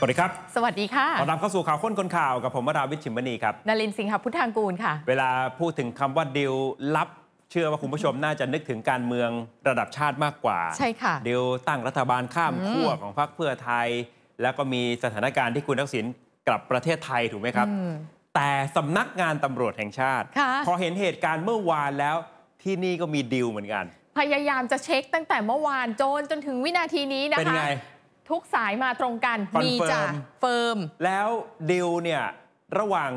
สวัสดีครับ สวัสดีค่ะขอรับเข้าสู่ข่าวข้นคนข่าวกับผมวราวิชิมบณีครับนลินสิงห์พุทธังกูลค่ะ เวลาพูดถึงคำว่าดิวลับเชื่อว่าคุณผู้ชมน่าจะนึกถึงการเมืองระดับชาติมากกว่า ใช่ค่ะดิวตั้งรัฐบาลข้ามขั้วของพรรคเพื่อไทย แล้วก็มีสถานการณ์ที่คุณทักษิณกลับประเทศไทยถูกไหมครับแต่สำนักงานตำรวจแห่งชาติ พอเห็นเหตุการณ์เมื่อวานแล้วที่นี่ก็มีดิวเหมือนกัน พยายามจะเช็คตั้งแต่เมื่อวานโจนจนถึงวินาทีนี้นะคะทุกสายมาตรงกัน มีจ้ะเฟิร์ม แล้วดิวเนี่ยระหว่าง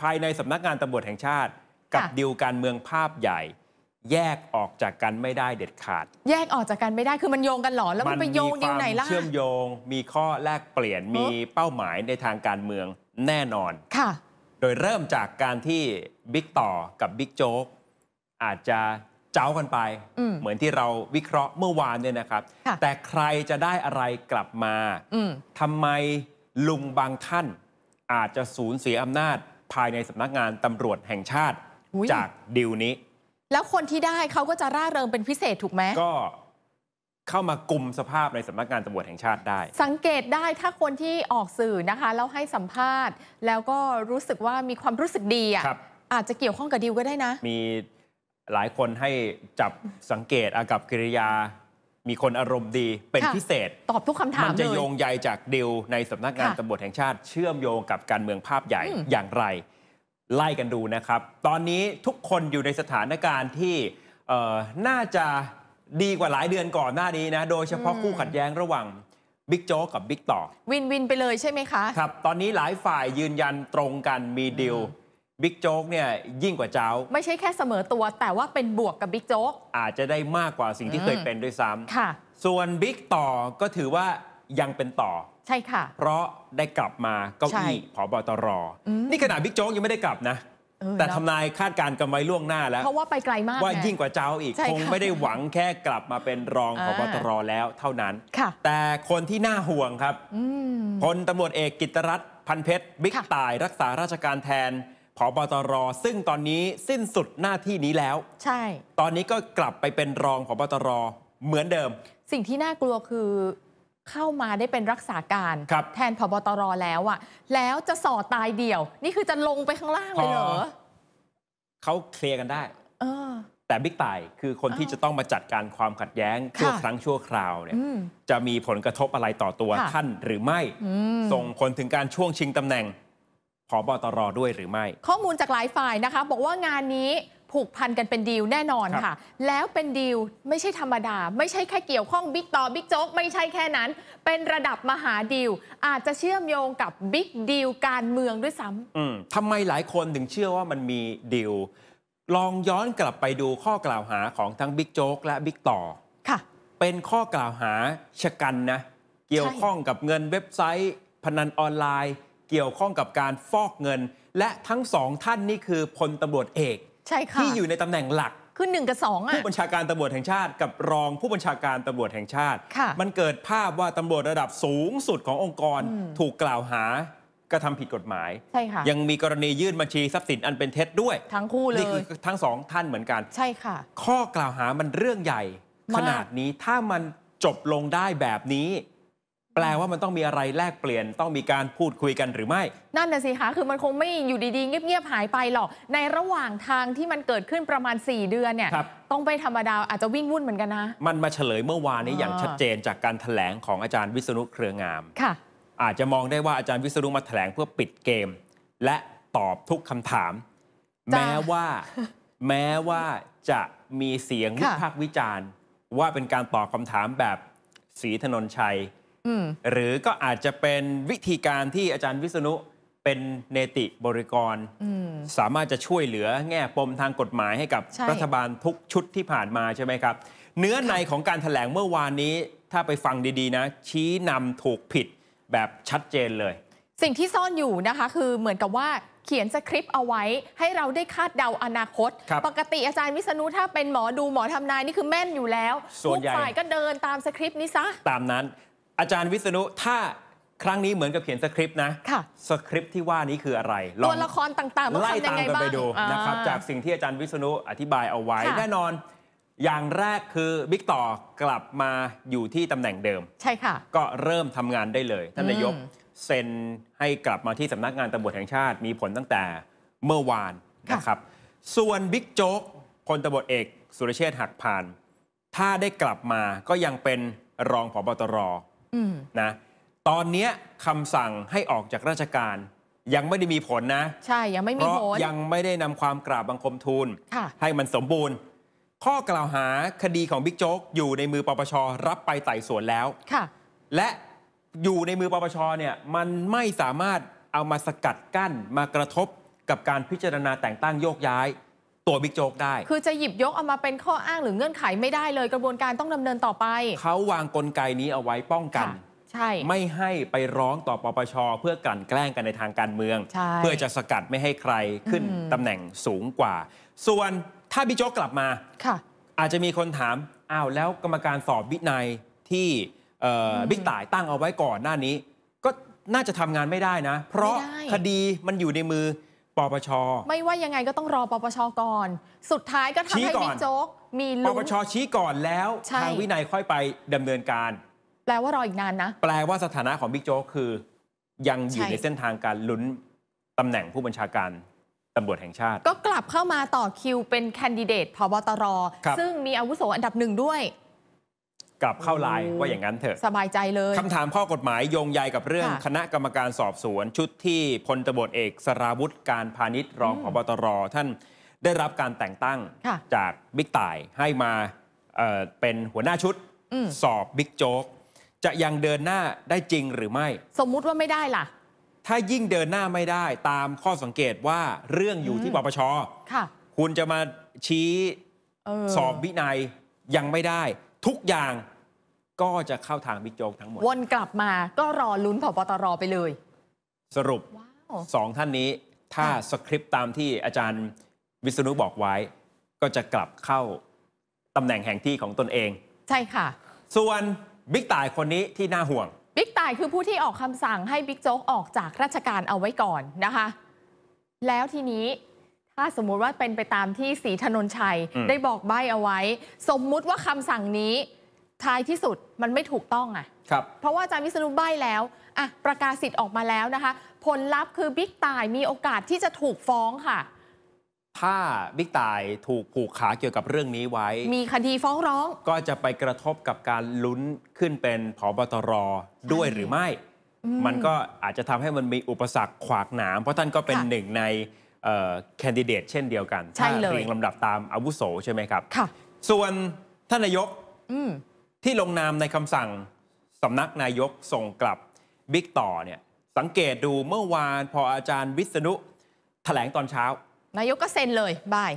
ภายในสำนักงานตำรวจแห่งชาติ กับดิวการเมืองภาพใหญ่ แยกออกจากกันไม่ได้เด็ดขาด แยกออกจากกันไม่ได้ คือมันโยงกันหรอแล้วมันไปโยงดิวไหนล่ะเชื่อมโยงมีข้อแลกเปลี่ยนมีเป้าหมายในทางการเมืองแน่นอนค่ะ โดยเริ่มจากการที่บิ๊กต่อกับบิ๊กโจ๊กอาจจะเจ้ากันไปเหมือนที่เราวิเคราะห์เมื่อวานเนี่ยนะครับ แต่ใครจะได้อะไรกลับมาทำไมลุงบางท่าน อาจจะสูญเสียอำนาจภายในสำนักงานตำรวจแห่งชาติ จากดิวนี้ แล้วคนที่ได้เขาก็จะร่าเริงเป็นพิเศษถูกไหมก็ เข้ามากลุ่มสภาพในสำนักงานตำรวจแห่งชาติได้ สังเกตได้ถ้าคนที่ออกสื่อนะคะแล้วให้สัมภาษณ์ แล้วก็รู้สึกว่ามีความรู้สึกดีอ่ะอาจจะเกี่ยวข้องกับดิวก็ได้นะมีหลายคนให้จับสังเกตอากับกิริยา มีคนอารมณ์ดีเป็นพิเศษตอบทุกคำถามมันจะโยงใยจากดิวในสำนักงานตำรวจแห่งชาติเชื่อมโยงกับการเมืองภาพใหญ่อย่างไร ไล่กันดูนะครับ ตอนนี้ทุกคนอยู่ในสถานการณ์ที่น่าจะดีกว่าหลายเดือนก่อนหน้านี้นะ โดยเฉพาะคู่ขัดแย้งระหว่างบิ๊กโจ๊กกับบิ๊กต่อวินวินไปเลยใช่ไหมคะครับตอนนี้หลายฝ่ายยืนยันตรงกันมีดิวบิ๊กโจ๊กเนี่ยยิ่งกว่าเจ้า ไม่ใช่แค่เสมอตัว แต่ว่าเป็นบวกกับบิ๊กโจ๊กอาจจะได้มากกว่าสิ่งที่เคยเป็นด้วยซ้ำค่ะ ส่วนบิ๊กต่อก็ถือว่ายังเป็นต่อ ใช่ค่ะ เพราะได้กลับมาเก้าอี้ผบตรนี่ขนาดบิ๊กโจ๊กยังไม่ได้กลับนะ แต่ทำนายคาดการณ์กันไว้ล่วงหน้าแล้วเพราะว่าไปไกลมาก ว่ายิ่งกว่าเจ้าอีกคงไม่ได้หวังแค่กลับมาเป็นรองผอบตรแล้วเท่านั้นแต่คนที่น่าห่วงครับพลตำรวจเอกกิตรัตน์พันเพชรบิ๊กต่ายรักษาราชการแทนผบตรซึ่งตอนนี้สิ้นสุดหน้าที่นี้แล้ว ใช่ ตอนนี้ก็กลับไปเป็นรองผบตรเหมือนเดิม สิ่งที่น่ากลัวคือ เข้ามาได้เป็นรักษาการรแทนผบตรแล้วอะแล้วจะสอตายเดี่ยว นี่คือจะลงไปข้างล่างเลยเหรอเขาเคลียร์กันได้ แต่บิ๊กต่าย คือคนที่จะต้องมาจัดการความขัดแย้งชั่วครั้งชั่วคราวเนี่ย จะมีผลกระทบอะไรต่อตัวท่านหรือไม่ ส่งผลถึงการช่วงชิงตำแหน่งผอบอตรด้วยหรือไม่ ข้อมูลจากหลายฝ่ายนะคะ บอกว่างานนี้ผูกพันกันเป็นดีลแน่นอนค่ะ แล้วเป็นดีลไม่ใช่ธรรมดา ไม่ใช่แค่เกี่ยวข้องบิ๊กต่อบิ๊กโจ๊กไม่ใช่แค่นั้น เป็นระดับมหาดีลอาจจะเชื่อมโยงกับบิ๊กดีลการเมืองด้วยซ้ำทำไมหลายคนถึงเชื่อว่ามันมีดีลลองย้อนกลับไปดูข้อกล่าวหาของทั้งบิ๊กโจ๊กและบิ๊กต่อค่ะ เป็นข้อกล่าวหาชะกันนะ เกี่ยวข้องกับเงินเว็บไซต์ พนันออนไลน์เกี่ยวข้องกับการฟอกเงิน และทั้งสองท่านนี่คือพลตำรวจเอกใช่ค่ะที่อยู่ในตำแหน่งหลักคือหนึ่งกับสองอ่ะผู้บัญชาการตำรวจแห่งชาติกับรองผู้บัญชาการตำรวจแห่งชาติมันเกิดภาพว่าตำรวจระดับสูงสุดขององค์กรถูกกล่าวหากระทำผิดกฎหมายใช่ค่ะยังมีกรณียื่นบัญชีทรัพย์สินอันเป็นเท็จด้วยทั้งคู่เลยนี่คือทั้งสองท่านเหมือนกัน ใช่ค่ะ ข้อกล่าวหามันเรื่องใหญ่ ขนาดนี้ถ้ามันจบลงได้แบบนี้แปลว่ามันต้องมีอะไรแลกเปลี่ยนต้องมีการพูดคุยกันหรือไม่ นั่นน่ะสิคะคือมันคงไม่อยู่ดีๆ เงียบๆหายไปหรอกในระหว่างทางที่มันเกิดขึ้นประมาณ 4 เดือนเนี่ยต้องไปธรรมดาอาจจะวิ่งวุ่นเหมือนกันนะ มันมาเฉลยเมื่อวานนี้อย่างชัดเจนจากการแถลงของอาจารย์วิษณุเครืองาม ค่ะ อาจจะมองได้ว่า อาจารย์วิษณุมาแถลงเพื่อปิดเกม และตอบทุกคำถามแม้ว่า แม้ว่าจะมีเสียงวิพากษ์วิจารณ์ว่าเป็นการตอบคำถามแบบสีถนนชัยหรือก็อาจจะเป็นวิธีการที่อาจารย์วิษณุเป็นเนติบริกร สามารถจะช่วยเหลือแง่ปมทางกฎหมายให้กับรัฐบาลทุกชุดที่ผ่านมาใช่ไหมครับ เนื้อในของการถแถลงเมื่อวานนี้ถ้าไปฟังดีๆนะ ชี้นำถูกผิดแบบชัดเจนเลย สิ่งที่ซ่อนอยู่นะคะคือเหมือนกับว่าเขียนสคริปต์เอาไว้ ให้เราได้คาดเดาอนาคตคปกติอาจารย์วิษณุถ้าเป็นหมอดูหมอทำนายนี่คือแม่นอยู่แล้วทุกฝ่ายก็เดินตามสคริปต์นี้ซะตามนั้นอาจารย์วิษณุถ้าครั้งนี้เหมือนกับเขียนสคริปต์นะสคริปต์ที่ว่านี้คืออะไรตัวละครต่างๆไล่ตามกันไปดูนะครับ จากสิ่งที่อาจารย์วิษณุอธิบายเอาไว้ แน่นอน อย่างแรกคือบิ๊กต่อกลับมาอยู่ที่ตำแหน่งเดิม ใช่ค่ะ ก็เริ่มทำงานได้เลยท่านนายก เซ็นให้กลับมาที่สำนักงานตำรวจแห่งชาติมีผลตั้งแต่เมื่อวานนะครับ ส่วนบิ๊กโจ๊กพลตำรวจเอก สุรเชษฐ์หักพาน ถ้าได้กลับมาก็ยังเป็นรองผบตรนะตอนนี้คำสั่งให้ออกจากราชการ ยังไม่ได้มีผลนะใช่ ยังไม่มีผลยังไม่ได้นำความกราบบังคมทูลให้มันสมบูรณ์ ข้อกล่าวหาคดีของบิ๊กโจ๊กอยู่ในมือปปชรับไปไต่สวนแล้วค่ะและอยู่ในมือปปชเนี่ยมันไม่สามารถเอามาสกัดกั้นมากระทบกับการพิจารณาแต่งตั้งโยกย้ายตัวบิ๊กโจ๊กได้ คือจะหยิบยกเอามาเป็นข้ออ้างหรือเงื่อนไขไม่ได้เลยกระบวนการต้องดำเนินต่อไป เขาวางกลไกนี้เอาไว้ป้องกัน ใช่ไม่ให้ไปร้องต่อปปชเพื่อกลั่นแกล้งกันในทางการเมือง เพื่อจะสกัดไม่ให้ใครขึ้นตำแหน่งสูงกว่า ส่วนถ้าบิ๊กโจ๊กกลับมาค่ะ อาจจะมีคนถามอ้าวแล้วกรรมการสอบวินัยที่บิ๊กต่ายตั้งเอาไว้ก่อนหน้านี้ ก็น่าจะทำงานไม่ได้นะ เพราะคดีมันอยู่ในมือปปชไม่ว่ายังไงก็ต้องรอปปชก่อน สุดท้ายก็ทำให้บิ๊กโจ๊ก มีลุ้นปปชชี้ก่อนแล้ว ทางวินัยค่อยไปดำเนินการ แปลว่ารออีกนานนะ แปลว่าสถานะของบิ๊กโจ๊กคือ ยังอยู่ในเส้นทางการลุ้น ตำแหน่งผู้บัญชาการตำรวจแห่งชาติ ก็กลับเข้ามาต่อคิวเป็นแคนดิเดตพบตรซึ่งมีอาวุโสอันดับหนึ่งด้วยกลับเข้าไลน์ว่าอย่างนั้นเถอะสบายใจเลยคำถามข้อกฎหมายโยงใยกับเรื่อง คณะกรรมการสอบสวน ชุดที่พลตบเอกสราวุธการพาณิชย์รองพบตร ท่านได้รับการแต่งตั้ง จากบิ๊กต่ายให้มาเเป็นหัวหน้าชุดสอบบิ๊กโจ๊กจะยังเดินหน้าได้จริงหรือไม่ สมมุติว่าไม่ได้ล่ะ ถ้ายิ่งเดินหน้าไม่ได้ตามข้อสังเกตว่าเรื่องอยู่ที่ปปชค่ะคุณจะมาชี้สอบวินัยยังไม่ได้ ทุกอย่างก็จะเข้าทางบิ๊กโจ๊กทั้งหมด วนกลับมาก็รอลุ้นผบตรไปเลย สรุปสองท่านนี้ ถ้าสคริปต์ตามที่อาจารย์วิศนุบอกไว้ ก็จะกลับเข้าตำแหน่งแห่งที่ของตนเอง ใช่ค่ะ ส่วนบิ๊กต่ายคนนี้ที่น่าห่วงบิ๊กต่ายคือผู้ที่ออกคำสั่งให้บิ๊กโจ๊กออกจากราชการเอาไว้ก่อนนะคะ แล้วทีนี้ถ้าสมมุติว่าเป็นไปตามที่สีธนนชัยได้บอกใบ้เอาไว้ สมมุติว่าคำสั่งนี้ท้ายที่สุดมันไม่ถูกต้องอ่ะครับ เพราะว่าอาจารย์วิศนุใบ้แล้วอ่ะประกาศสิทธิ์ออกมาแล้วนะคะ ผลลัพธ์คือบิ๊กตายมีโอกาสที่จะถูกฟ้องค่ะ ถ้าบิ๊กตายถูกผูกขาเกี่ยวกับเรื่องนี้ไว้ มีคดีฟ้องร้อง ก็จะไปกระทบกับการลุ้นขึ้นเป็นผบตร ด้วยหรือไม่ มันก็อาจจะทำให้มันมีอุปสรรคขวากหนาม เพราะท่านก็เป็นหนึ่งในแคนดิเดตเช่นเดียวกัน ใช่เลยเรียงลำดับตามอาวุโสใช่ไหมครับ ค่ะ ส่วนท่านนายกที่ลงนามในคำสั่งสำนักนายกส่งกลับบิ๊กต่อเนี่ยสังเกตดูเมื่อวานพออาจารย์วิษณุถแถลงตอนเช้า นายกก็เซ็นเลย บาย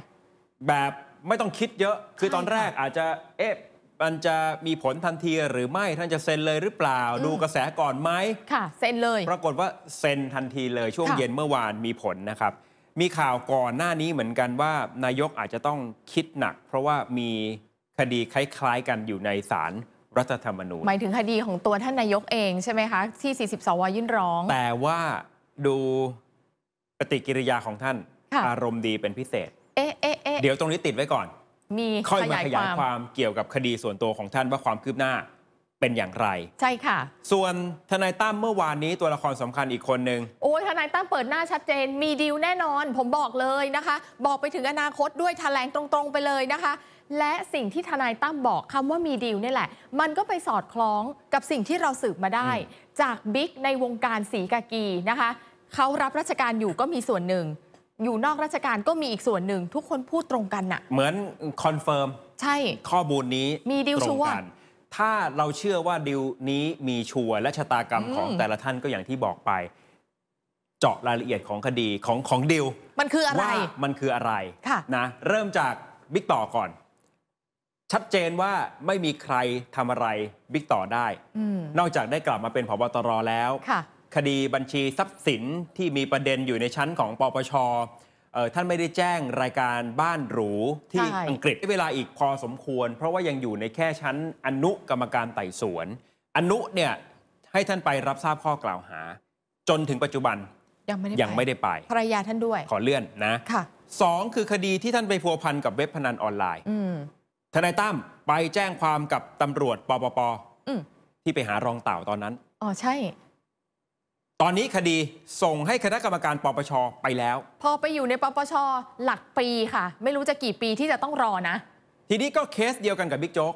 แบบไม่ต้องคิดเยอะ คือตอนแรกอาจจะเอ๊ะมันจะมีผลทันทีหรือไม่ท่านจะเซ็นเลยหรือเปล่าดูกระแสก่อนไหม ค่ะ เซ็นเลยปรากฏว่าเซ็นทันทีเลยช่วงเย็นเมื่อวานมีผลนะครับ มีข่าวก่อนหน้านี้เหมือนกันว่า นายกอาจจะต้องคิดหนัก เพราะว่ามีคดีคล้ายๆกันอยู่ในศาลรัฐธรรมนูญหมายถึงคดีของตัวท่านนายกเองใช่ไหมคะ ที่40สวยื่นร้อง แต่ว่าดูปฏิกิริยาของท่าน อารมณ์ดีเป็นพิเศษ เอ๊ะเอ๊ะเอ๊ะเดี๋ยวตรงนี้ติดไว้ก่อน มีค่อยมาขยายความเกี่ยวกับคดีส่วนตัวของท่านว่าความคืบหน้า เป็นอย่างไร ใช่ค่ะ ส่วนทนายตั้มเมื่อวานนี้ตัวละครสำคัญอีกคนหนึ่งโอ้ยทนายตั้มเปิดหน้าชัดเจน มีดีลแน่นอน ผมบอกเลยนะคะ บอกไปถึงอนาคตด้วยแถลงตรงๆไปเลยนะคะและสิ่งที่ทนายตั้มบอกคำว่ามีดีลนี่แหละ มันก็ไปสอดคล้องกับสิ่งที่เราสืบมาได้ จากบิ๊กในวงการสีกากีนะคะ เขารับราชการอยู่ก็มีส่วนหนึ่ง อยู่นอกราชการก็มีอีกส่วนหนึ่ง ทุกคนพูดตรงกันน่ะเหมือนคอนเฟิร์มใช่ข้อมูลนี้มีดีลชัวร์ถ้าเราเชื่อว่าดีลนี้มีชัวร์และชะตากรรมของแต่ละท่านก็อย่างที่บอกไป เจาะรายละเอียดของคดีของของดิวมันคืออะไรมันคืออะไรค่ะนะเริ่มจากบิ๊กต่อก่อนชัดเจนว่าไม่มีใครทำอะไรบิ๊กต่อได้ นอกจากได้กลับมาเป็นผบตรแล้ว คดีบัญชีทรัพย์สินที่มีประเด็นอยู่ในชั้นของปปชท่านไม่ได้แจ้งรายการบ้านหรูที่อังกฤษเวลาอีกพอสมควร เพราะว่ายังอยู่ในแค่ชั้นอนุกรรมการไต่สวน อนุเนี่ยให้ท่านไปรับทราบข้อกล่าวหา จนถึงปัจจุบันยังไม่ได้ยังไม่ได้ไปภรรยาท่านด้วย ขอเลื่อนนะค่ะสองคือคดีที่ท่านไปพัวพันกับเว็บพนันออนไลน์ทนายตั้มไปแจ้งความกับตำรวจ ปปปที่ไปหารองเต่าตอนนั้นอ๋อใช่ ตอนนี้คดีส่งให้คณะกรรมการปปช ไปแล้ว พอไปอยู่ในปปช หลักปีค่ะ ไม่รู้จะกี่ปีที่จะต้องรอนะ ทีนี้ก็เคสเดียวกันกับบิ๊กโจ๊ก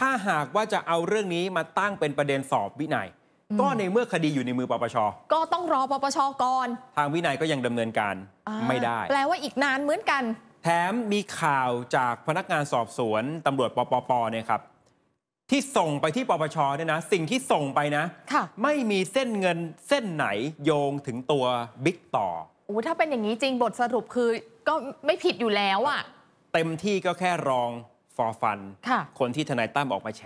ถ้าหากว่าจะเอาเรื่องนี้มาตั้งเป็นประเด็นสอบวินัยก็ในเมื่อคดีอยู่ในมือปปชก็ต้องรอปปชก่อนทางวินัยก็ยังดำเนินการไม่ได้ แปลว่าอีกนานเหมือนกันแถมมีข่าวจากพนักงานสอบสวนตำรวจปปปเนี่ยครับที่ส่งไปที่ปปช เนี่ยนะ สิ่งที่ส่งไปนะะไม่มีเส้นเงินเส้นไหนโยงถึงตัวบิ๊กต่อโอ้ถ้าเป็นอย่างนี้จริงบทสรุป คือก็ไม่ผิดอยู่แล้วอะเต็มที่ก็แค่รองฟอร์ฟันคนที่ทนายตั้มออกมาแฉ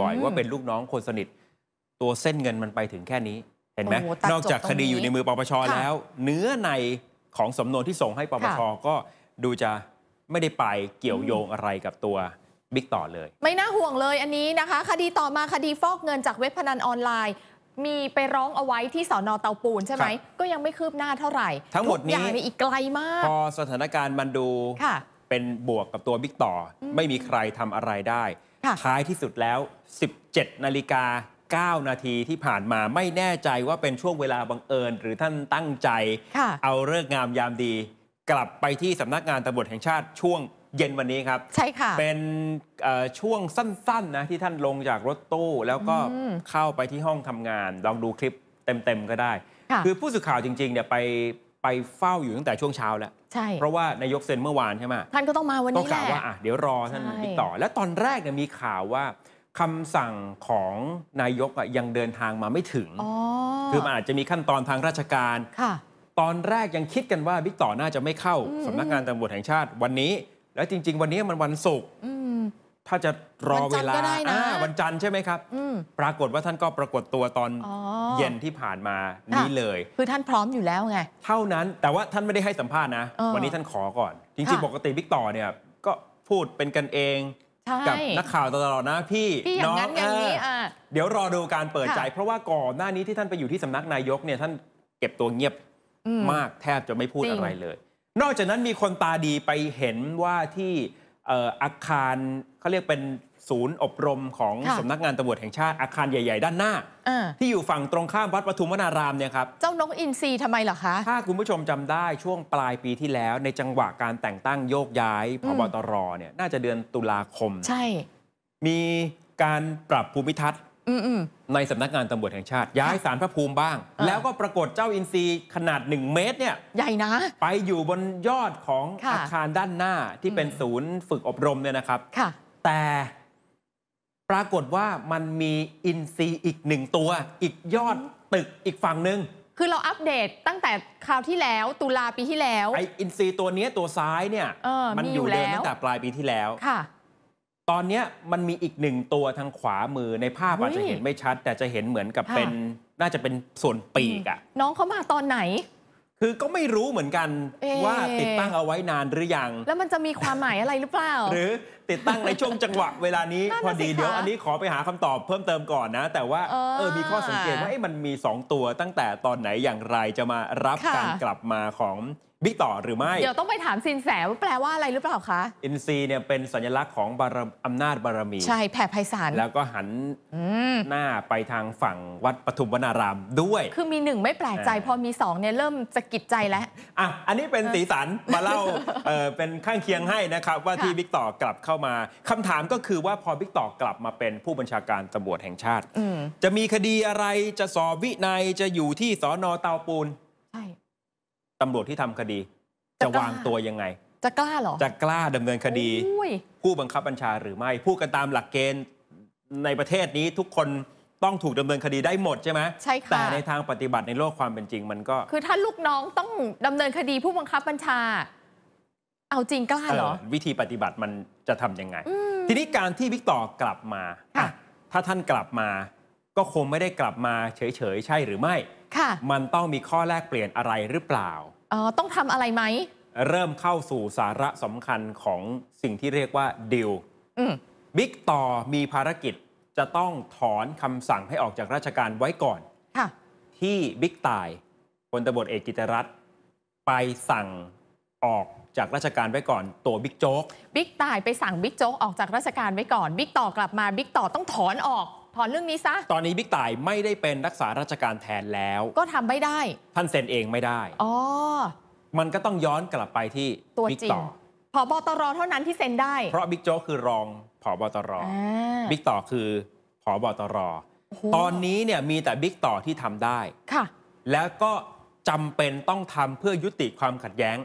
บ่อยๆ ว่าเป็นลูกน้องคนสนิท ตัวเส้นเงินมันไปถึงแค่นี้เห็นไหมนอกจากคดีอยู่ในมือปปช แล้ว เนื้อในของสำนวนที่ส่งให้ปปช ก็ดูจะไม่ได้ไปเกี่ยวโยงอะไรกับตัวบิ๊กต่อเลย ไม่น่าห่วงเลยอันนี้นะคะ คดีต่อมาคดีฟอกเงินจากเว็บพนันออนไลน์ มีไปร้องเอาไว้ที่สอนอเตาปูนใช่ไหม ก็ยังไม่คืบหน้าเท่าไหร่ ทั้งหมดนี้อีกไกลมาก พอสถานการณ์มันดูเป็นบวกกับตัวบิ๊กต่อ ไม่มีใครทำอะไรได้ท้ายที่สุดแล้ว 17นาฬิกา9นาทีที่ผ่านมาไม่แน่ใจว่าเป็นช่วงเวลาบังเอิญหรือท่านตั้งใจเอาเลิกงามยามดีกลับไปที่สำนักงานตำรวจแห่งชาติช่วงเย็นวันนี้ครับ ใช่ค่ะ เป็นช่วงสั้นๆนะที่ท่านลงจากรถตู้ แล้วก็เข้าไปที่ห้องทำงาน ลองดูคลิปเต็มๆก็ได้ คือผู้สื่อข่าวจริงๆเนี่ยไปไปเฝ้าอยู่ตั้งแต่ช่วงเช้าแล้วใช่เพราะว่านายกเซ็นเมื่อวานใช่ไหมท่านก็ต้องมาวันนี้แหละก็กล่าวว่าอ่ะเดี๋ยวรอท่านติดต่อและตอนแรกเนี่ยมีข่าวว่าคำสั่งของนายกยังเดินทางมาไม่ถึงคือมันอาจจะมีขั้นตอนทางราชการค่ะตอนแรกยังคิดกันว่าบิ๊กต่อน่าจะไม่เข้าสำนักงานตำรวจแห่งชาติวันนี้ แล้วจริงๆ วันนี้มันวันศุกร์ถ้าจะรอเวลา วันจันทร์ใช่ไหมครับปรากฏว่าท่านก็ปรากฏตัวตอนเย็นที่ผ่านมานี้เลย คือท่านพร้อมอยู่แล้วไง เท่านั้น แต่ว่าท่านไม่ได้ให้สัมภาษณ์นะ วันนี้ท่านขอก่อน จริงๆปกติบิ๊กต่อเนี่ย ก็พูดเป็นกันเอง กับนักข่าวตลอดนะพี่ น้องเดี๋ยวรอดูการเปิดใจเพราะว่าก่อนหน้านี้ที่ท่านไปอยู่ที่สำนักนายกเนี่ยท่านเก็บตัวเงียบมากแทบจะไม่พูดอะไรเลย นอกจากนั้นมีคนตาดีไปเห็นว่าที่อาคารเขาเรียกเป็นศูนย์อบรมของสำนักงานตำรวจแห่งชาติ อาคารใหญ่ ๆ ด้านหน้าที่อยู่ฝั่งตรงข้ามวัดปทุมวนารามเนี่ยครับเจ้านกอินทรีทำไมเหรอคะ ถ้าคุณผู้ชมจำได้ช่วงปลายปีที่แล้ว ในจังหวะการแต่งตั้งโยกย้ายพบตรเนี่ยน่าจะเดือนตุลาคม ใช่มีการปรับภูมิทัศน์ในสำนักงานตำรวจแห่งชาติ ย้ายสารพระภูมิบ้าง แล้วก็ปรากฏเจ้าอินทรีขนาด 1 เมตร เนี่ย ใหญ่นะ ไปอยู่บนยอดของอาคารด้านหน้าที่เป็นศูนย์ฝึกอบรมเนี่ยนะครับแต่ปรากฏว่ามันมีอินซีอีกหนึ่งตัว อีกยอดตึกอีกฝั่งหนึ่ง คือเราอัปเดตตั้งแต่คราวที่แล้วตุลาปีที่แล้ว ไออินซีตัวนี้ตัวซ้ายเนี่ยมันอยู่เดิมตั้งแต่ปลายปีที่แล้วค่ะตอนนี้มันมีอีกหนึ่งตัวทางขวามือในภาพอาจจะเห็นไม่ชัด แต่จะเห็นเหมือนกับเป็นน่าจะเป็นส่วนปีกอะน้องเขามาตอนไหน คือก็ไม่รู้เหมือนกันว่าติดตั้งเอาไว้นานหรือยัง แล้วมันจะมีความหมายอะไรหรือเปล่า หรือติดตั้งในช่วงจังหวะเวลานี้พอดีเดี๋ยวอันนี้ขอไปหาคำตอบเพิ่มเติมก่อนนะ แต่ว่าเออมีข้อสังเกตว่ามันมี 2 ตัวตั้งแต่ตอนไหนอย่างไรจะมารับการกลับมาของบิ๊กต่อหรือไม่ เดี๋ยวต้องไปถามซินแสว่าแปลว่าอะไรหรือเปล่าคะ อินซีเนี่ยเป็นสัญลักษณ์ของบารมอำนาจบารมี ใช่ แผ่ไพศาลแล้วก็หันหน้าไปทางฝั่งวัดปฐุมวนารามด้วย คือมีหนึ่งไม่แปลกใจพอมีสองเนี่ย เริ่มจะกิดใจแล้วอ่ะอันนี้เป็นสีสันมาเล่าเออเป็นข้างเคียงให้นะครับ ว่าที่บิ๊กต่อกลับเข้ามา คำถามก็คือว่าพอบิ๊กต่อกลับมาเป็นผู้บัญชาการตำรวจแห่งชาติจะมีคดีอะไรจะสอบวินัยจะอยู่ที่สอนอเตาปูนตำรวจที่ทำคดีจะวางตัวยังไง จะกล้าหรอจะกล้าดำเนินคดี ผู้บังคับบัญชาหรือไม่พูดกันตามหลักเกณฑ์ในประเทศนี้ทุกคนต้องถูกดำเนินคดีได้หมดใช่ไหมใช่ค่ะแต่ในทางปฏิบัติในโลกความเป็นจริงมันก็คือถ้าลูกน้องต้องดำเนินคดี ผู้บังคับบัญชา เอาจริงกล้าเหรอวิธีปฏิบัติมันจะทำยังไง ทีนี้การที่วิกต่อกลับมาถ้าท่านกลับมาก็คงไม่ได้กลับมาเฉยๆใช่หรือไม่ ค่ะ มันต้องมีข้อแลกเปลี่ยนอะไรหรือเปล่า อ๋อ ต้องทำอะไรไหม เริ่มเข้าสู่สาระสำคัญของสิ่งที่เรียกว่าดิวบิ๊กต่อมีภารกิจจะต้องถอนคำสั่งให้ออกจากราชการไว้ก่อน ค่ะ ที่บิ๊กตายพลตบทเอกกิตรัตน์ไปสั่งออกจากราชการไว้ก่อนตัวบิ๊กโจ๊ก บิ๊กตายไปสั่งบิ๊กโจ๊กออกจากราชการไว้ก่อนบิ๊กต่อกลับมาบิ๊กต่อต้องถอนออกถอนเรื่องนี้ซะตอนนี้บิ๊กต่ายไม่ได้เป็นรักษาราชการแทนแล้ว ก็ทำไม่ได้ท่านเซ็นเองไม่ได้ อ๋อ มันก็ต้องย้อนกลับไปที่บิ๊กต่อผอบตรเท่านั้นที่เซ็นได้ เพราะบิ๊กโจ๊กคือรองผอบตรบิ๊กต่อคือผอบตร ตอนนี้เนี่ยมีแต่บิ๊กต่อที่ทำได้ ค่ะ แล้วก็จำเป็นต้องทำเพื่อยุติความขัดแย้ง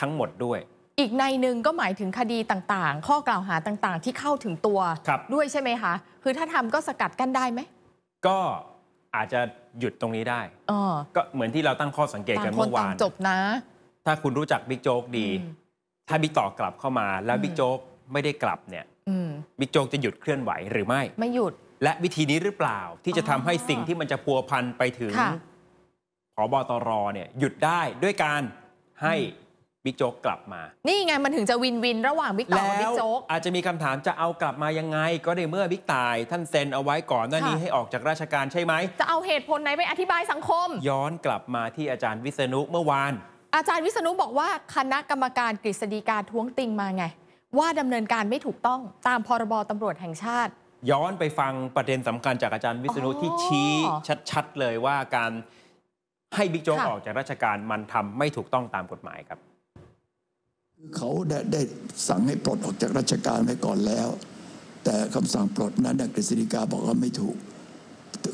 ทั้งหมดด้วยอีกในหนึ่งก็หมายถึงคดีต่างๆ ข้อกล่าวหาต่างๆ ที่เข้าถึงตัวด้วยใช่ไหมคะ คือถ้าทำก็สกัดกั้นได้ไหม ก็อาจจะหยุดตรงนี้ได้ก็เหมือนที่เราตั้งข้อสังเกตกันเมื่อวานจบนะ ถ้าคุณรู้จักบิ๊กโจ๊กดี ถ้าบิ๊กต่อกลับเข้ามาแล้วบิ๊กโจ๊กไม่ได้กลับเนี่ยบิ๊กโจ๊กจะหยุดเคลื่อนไหวหรือไม่ ไม่หยุด และวิธีนี้หรือเปล่าที่จะทำให้สิ่งที่มันจะพัวพันไปถึงพบตรเนี่ยหยุดได้ด้วยการให้บิ๊กโจ๊กกลับมา นี่ไงมันถึงจะวินวินระหว่างบิ๊กต่อกับบิ๊กโจ๊กอาจจะมีคำถามจะเอากลับมายังไง ก็ในเมื่อบิ๊กตาย ท่านเซ็นเอาไว้ก่อนหน้านี้ให้ออกจากราชการใช่ไหม จะเอาเหตุผลไหนไปอธิบายสังคม ย้อนกลับมาที่อาจารย์วิษณุเมื่อวาน อาจารย์วิษณุบอกว่าคณะกรรมการกฤษฎีกาท้วงติงมาไง ว่าดำเนินการไม่ถูกต้องตามพรบตำรวจแห่งชาติ ย้อนไปฟังประเด็นสำคัญจากอาจารย์วิษณุที่ชี้ชัดๆ เลยว่าการให้บิ๊กโจ๊กออกจากราชการมันทำไม่ถูกต้องตามกฎหมายครับเขาได้ไดสั่งให้ปลดออกจากราชการไว้ก่อนแล้ว แต่คำสั่งปลดนั้นกฤษฎีกาบอกว่าไม่ถูก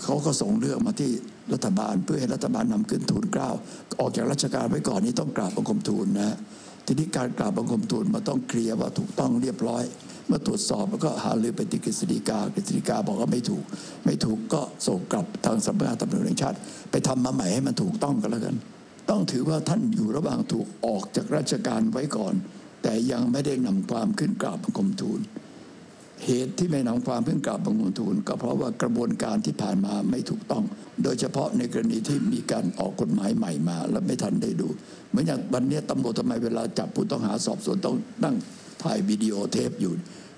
เขาก็ส่งเรื่องมาที่รัฐบาลเพื่อให้รัฐบาลนำขึ้นทูลเกล้าออกจากราชการไว้ก่อนนี้ต้องกราบบังคมทูลนะทีนี้การกราบบังคมทูลมาต้องเคลียร์ว่าถูกต้องเรียบร้อยเมื่อตรวจสอบแล้วก็หาลือไปที่กฤษฎีกากฤษฎีกาบอกว่าไม่ถูก ไม่ถูกก็ส่งกลับทางสำนักงานตำรวจแห่งชาติไปทำมาใหม่ให้มันถูกต้องกันแล้วกันต้องถือว่าท่านอยู่ระหว่างถูกออกจากราชการไว้ก่อน แต่ยังไม่ได้นำความขึ้นกราบบังคมทูล เหตุที่ไม่นำความขึ้นกราบบังคมทูลก็เพราะว่ากระบวนการที่ผ่านมาไม่ถูกต้อง โดยเฉพาะในกรณีที่มีการออกกฎหมายใหม่มา และไม่ทันได้ดูเหมือนอย่างวันนี้ตำรวจทำไมเวลาจับผู้ต้องหาสอบสวนต้องนั่งถ่ายวิดีโอเทปอยู่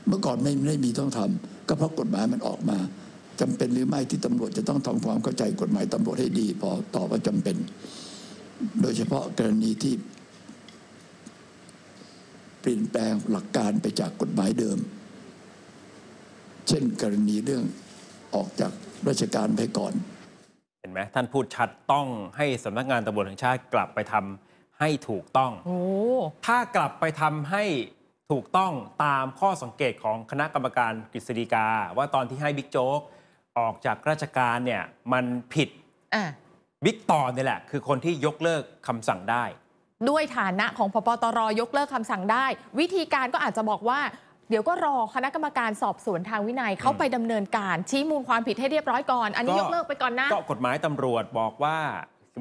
เมื่อก่อนไม่ได้มีต้องทำก็เพราะกฎหมายมันออกมาจำเป็นหรือไม่ที่ตำรวจจะต้องทำความเข้าใจกฎหมายตำรวจให้ดีพอตอบว่าจำเป็นโดยเฉพาะกรณีที่ เปลี่ยนแปลงหลักการไปจากกฎหมายเดิม เช่น กรณีเรื่องออกจากราชการไปก่อน เห็นไหมท่านพูดชัดต้องให้สำนักงานตำรวจแห่งชาติ กลับไปทำให้ถูกต้องถ้ากลับไปทำให้ถูกต้องตามข้อสังเกตของคณะกรรมการกฤษฎีกา ว่าตอนที่ให้บิ๊กโจ๊กออกจากราชการเนี่ยมันผิดบิ๊กต่อเนี่ยแหละ คือคนที่ยกเลิกคำสั่งได้ ด้วยฐานะของพปตรยกเลิกคำสั่งได้ วิธีการก็อาจจะบอกว่า เดี๋ยวก็รอคณะกรรมการสอบสวนทางวินัยเขาไปดำเนินการชี้มูลความผิดให้เรียบร้อยก่อน อันนี้ยกเลิกไปก่อนนะ ก็กฎหมายตำรวจบอกว่า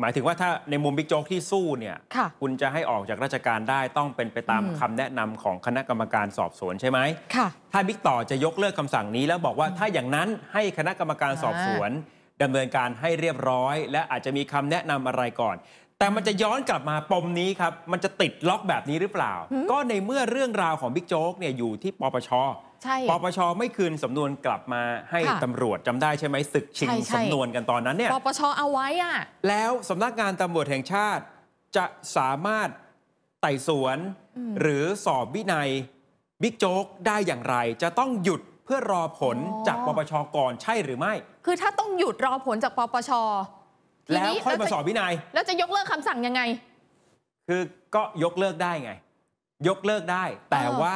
หมายถึงว่าถ้าในมุมบิ๊กโจ๊กที่สู้เนี่ยคุณจะให้ออกจากราชการได้ต้องเป็นไปตามคำแนะนำของคณะกรรมการสอบสวนใช่ไหมค่ะ ถ้าบิ๊กต่อจะยกเลิกคำสั่งนี้ แล้วบอกว่าถ้าอย่างนั้นให้คณะกรรมการสอบสวนดำเนินการให้เรียบร้อย และอาจจะมีคำแนะนำอะไรก่อน แต่มันจะย้อนกลับมาปมนี้ครับ มันจะติดล็อกแบบนี้หรือเปล่า ก็ในเมื่อเรื่องราวของบิ๊กโจ๊กเนี่ยอยู่ที่ปปชปปช ไม่คืนสำนวนกลับมาให้ตำรวจจำได้ใช่ไหมศึกชิงสำนวนกันตอนนั้นเนี่ยปปช เอาไว้อะแล้วสำนักงานตำรวจแห่งชาติจะสามารถไต่สวนหรือสอบวินัยบิ๊กโจ๊กได้อย่างไร จะต้องหยุดพื่อรอผลจากปปชก่อนใช่หรือไม่ คือถ้าต้องหยุดรอผลจากปปชแล้วค่อยมาสอบวินัย แล้วจะยกเลิกคำสั่งยังไง คือก็ยกเลิกได้ไง ยกเลิกได้ แต่ว่า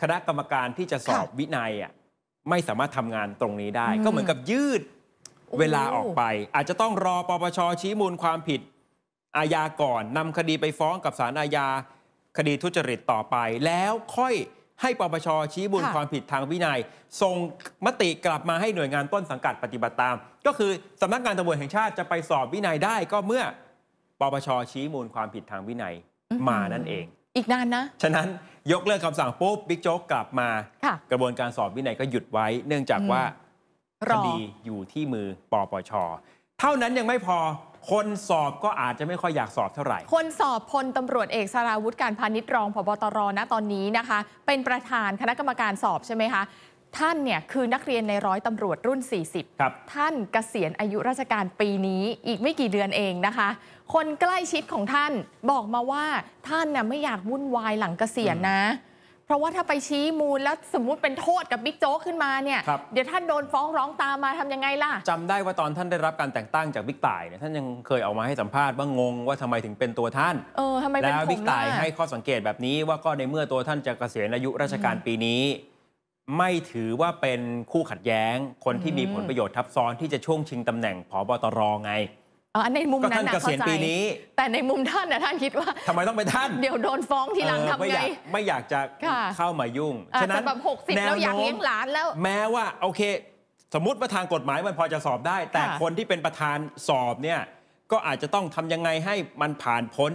คณะกรรมการที่จะสอบวินัยอ่ะไม่สามารถทำงานตรงนี้ได้ ก็เหมือนกับยืดเวลาออกไป อาจจะต้องรอปปชชี้มูลความผิดอาญาก่อนนำคดีไปฟ้องกับศาลอาญาคดีทุจริตต่อไป แล้วค่อยให้ปปชชี้บุญความผิดทางวินัยส่งมติกลับมาให้หน่วยงานต้นสังกัดปฏิบัติตาม ก็คือสำนักงานตำรวจแห่งชาติจะไปสอบวินัยได้ก็เมื่อปปชชี้มูลความผิดทางวินัยมานั่นเอง อีกนานนะ ฉะนั้นยกเลิกคำสั่งปุ๊บบิ๊กโจ๊กกลับมา กระบวนการสอบวินัยก็หยุดไว้เนื่องจากว่าคดีอยู่ที่มือปปช เท่านั้นยังไม่พอคนสอบก็อาจจะไม่ค่อยอยากสอบเท่าไหร่ คนสอบพลตำรวจเอกสราวุฒิการพานิชรองพบตรนะตอนนี้นะคะเป็นประธานคณะกรรมการสอบใช่ไหมคะ ท่านเนี่ย คือนักเรียนในร้อยตำรวจรุ่น 40ครับท่านเกษียณอายุราชการปีนี้อีกไม่กี่เดือนเองนะคะ คนใกล้ชิดของท่านบอกมาว่าท่านน่ยไม่อยากวุ่นวายหลังเกษียณนะเพราะว่าถ้าไปชี้มูล แล้วสมมุติเป็นโทษกับบิ๊กโจ๊กขึ้นมาเนี่ยเดี๋ยวท่านโดนฟ้องร้องตามมาทํำยังไงล่ะ จำได้ว่าตอนท่านได้รับการแต่งตั้งจากบิ๊กต่ายเนี่ยท่านยังเคยออกมาให้สัมภาษณ์ว่างงว่าทำไมถึงเป็นตัวท่านเออทำไมแล้วบิ๊กต่ายให้ข้อสังเกตแบบนี้ว่าก็ในเมื่อตัวท่านจะเกษียณอายุราชการปีนี้ ไม่ถือว่าเป็นคู่ขัดแย้ง คนที่มีผลประโยชน์ทับซ้อนที่จะช่วงชิงตำแหน่งผอบตรไงอในมุมนั้ท่านเกษียณปีนี้ แต่ในมุมท่านนะท่านคิดว่าทำไมต้องเป็นท่าน เดี๋ยวโดนฟ้องทีหลังทำไงไม่อยากจะเข้ามายุ่งฉะนั้นแบบหกสิบแล้วอยากเลี้ยงหลานแล้ว แม้ว่า โอเค สมมติว่าทางกฎหมายมันพอจะสอบได้ แต่คนที่เป็นประธานสอบเนี่ยก็อาจจะต้องทำยังไงให้มันผ่านพ้น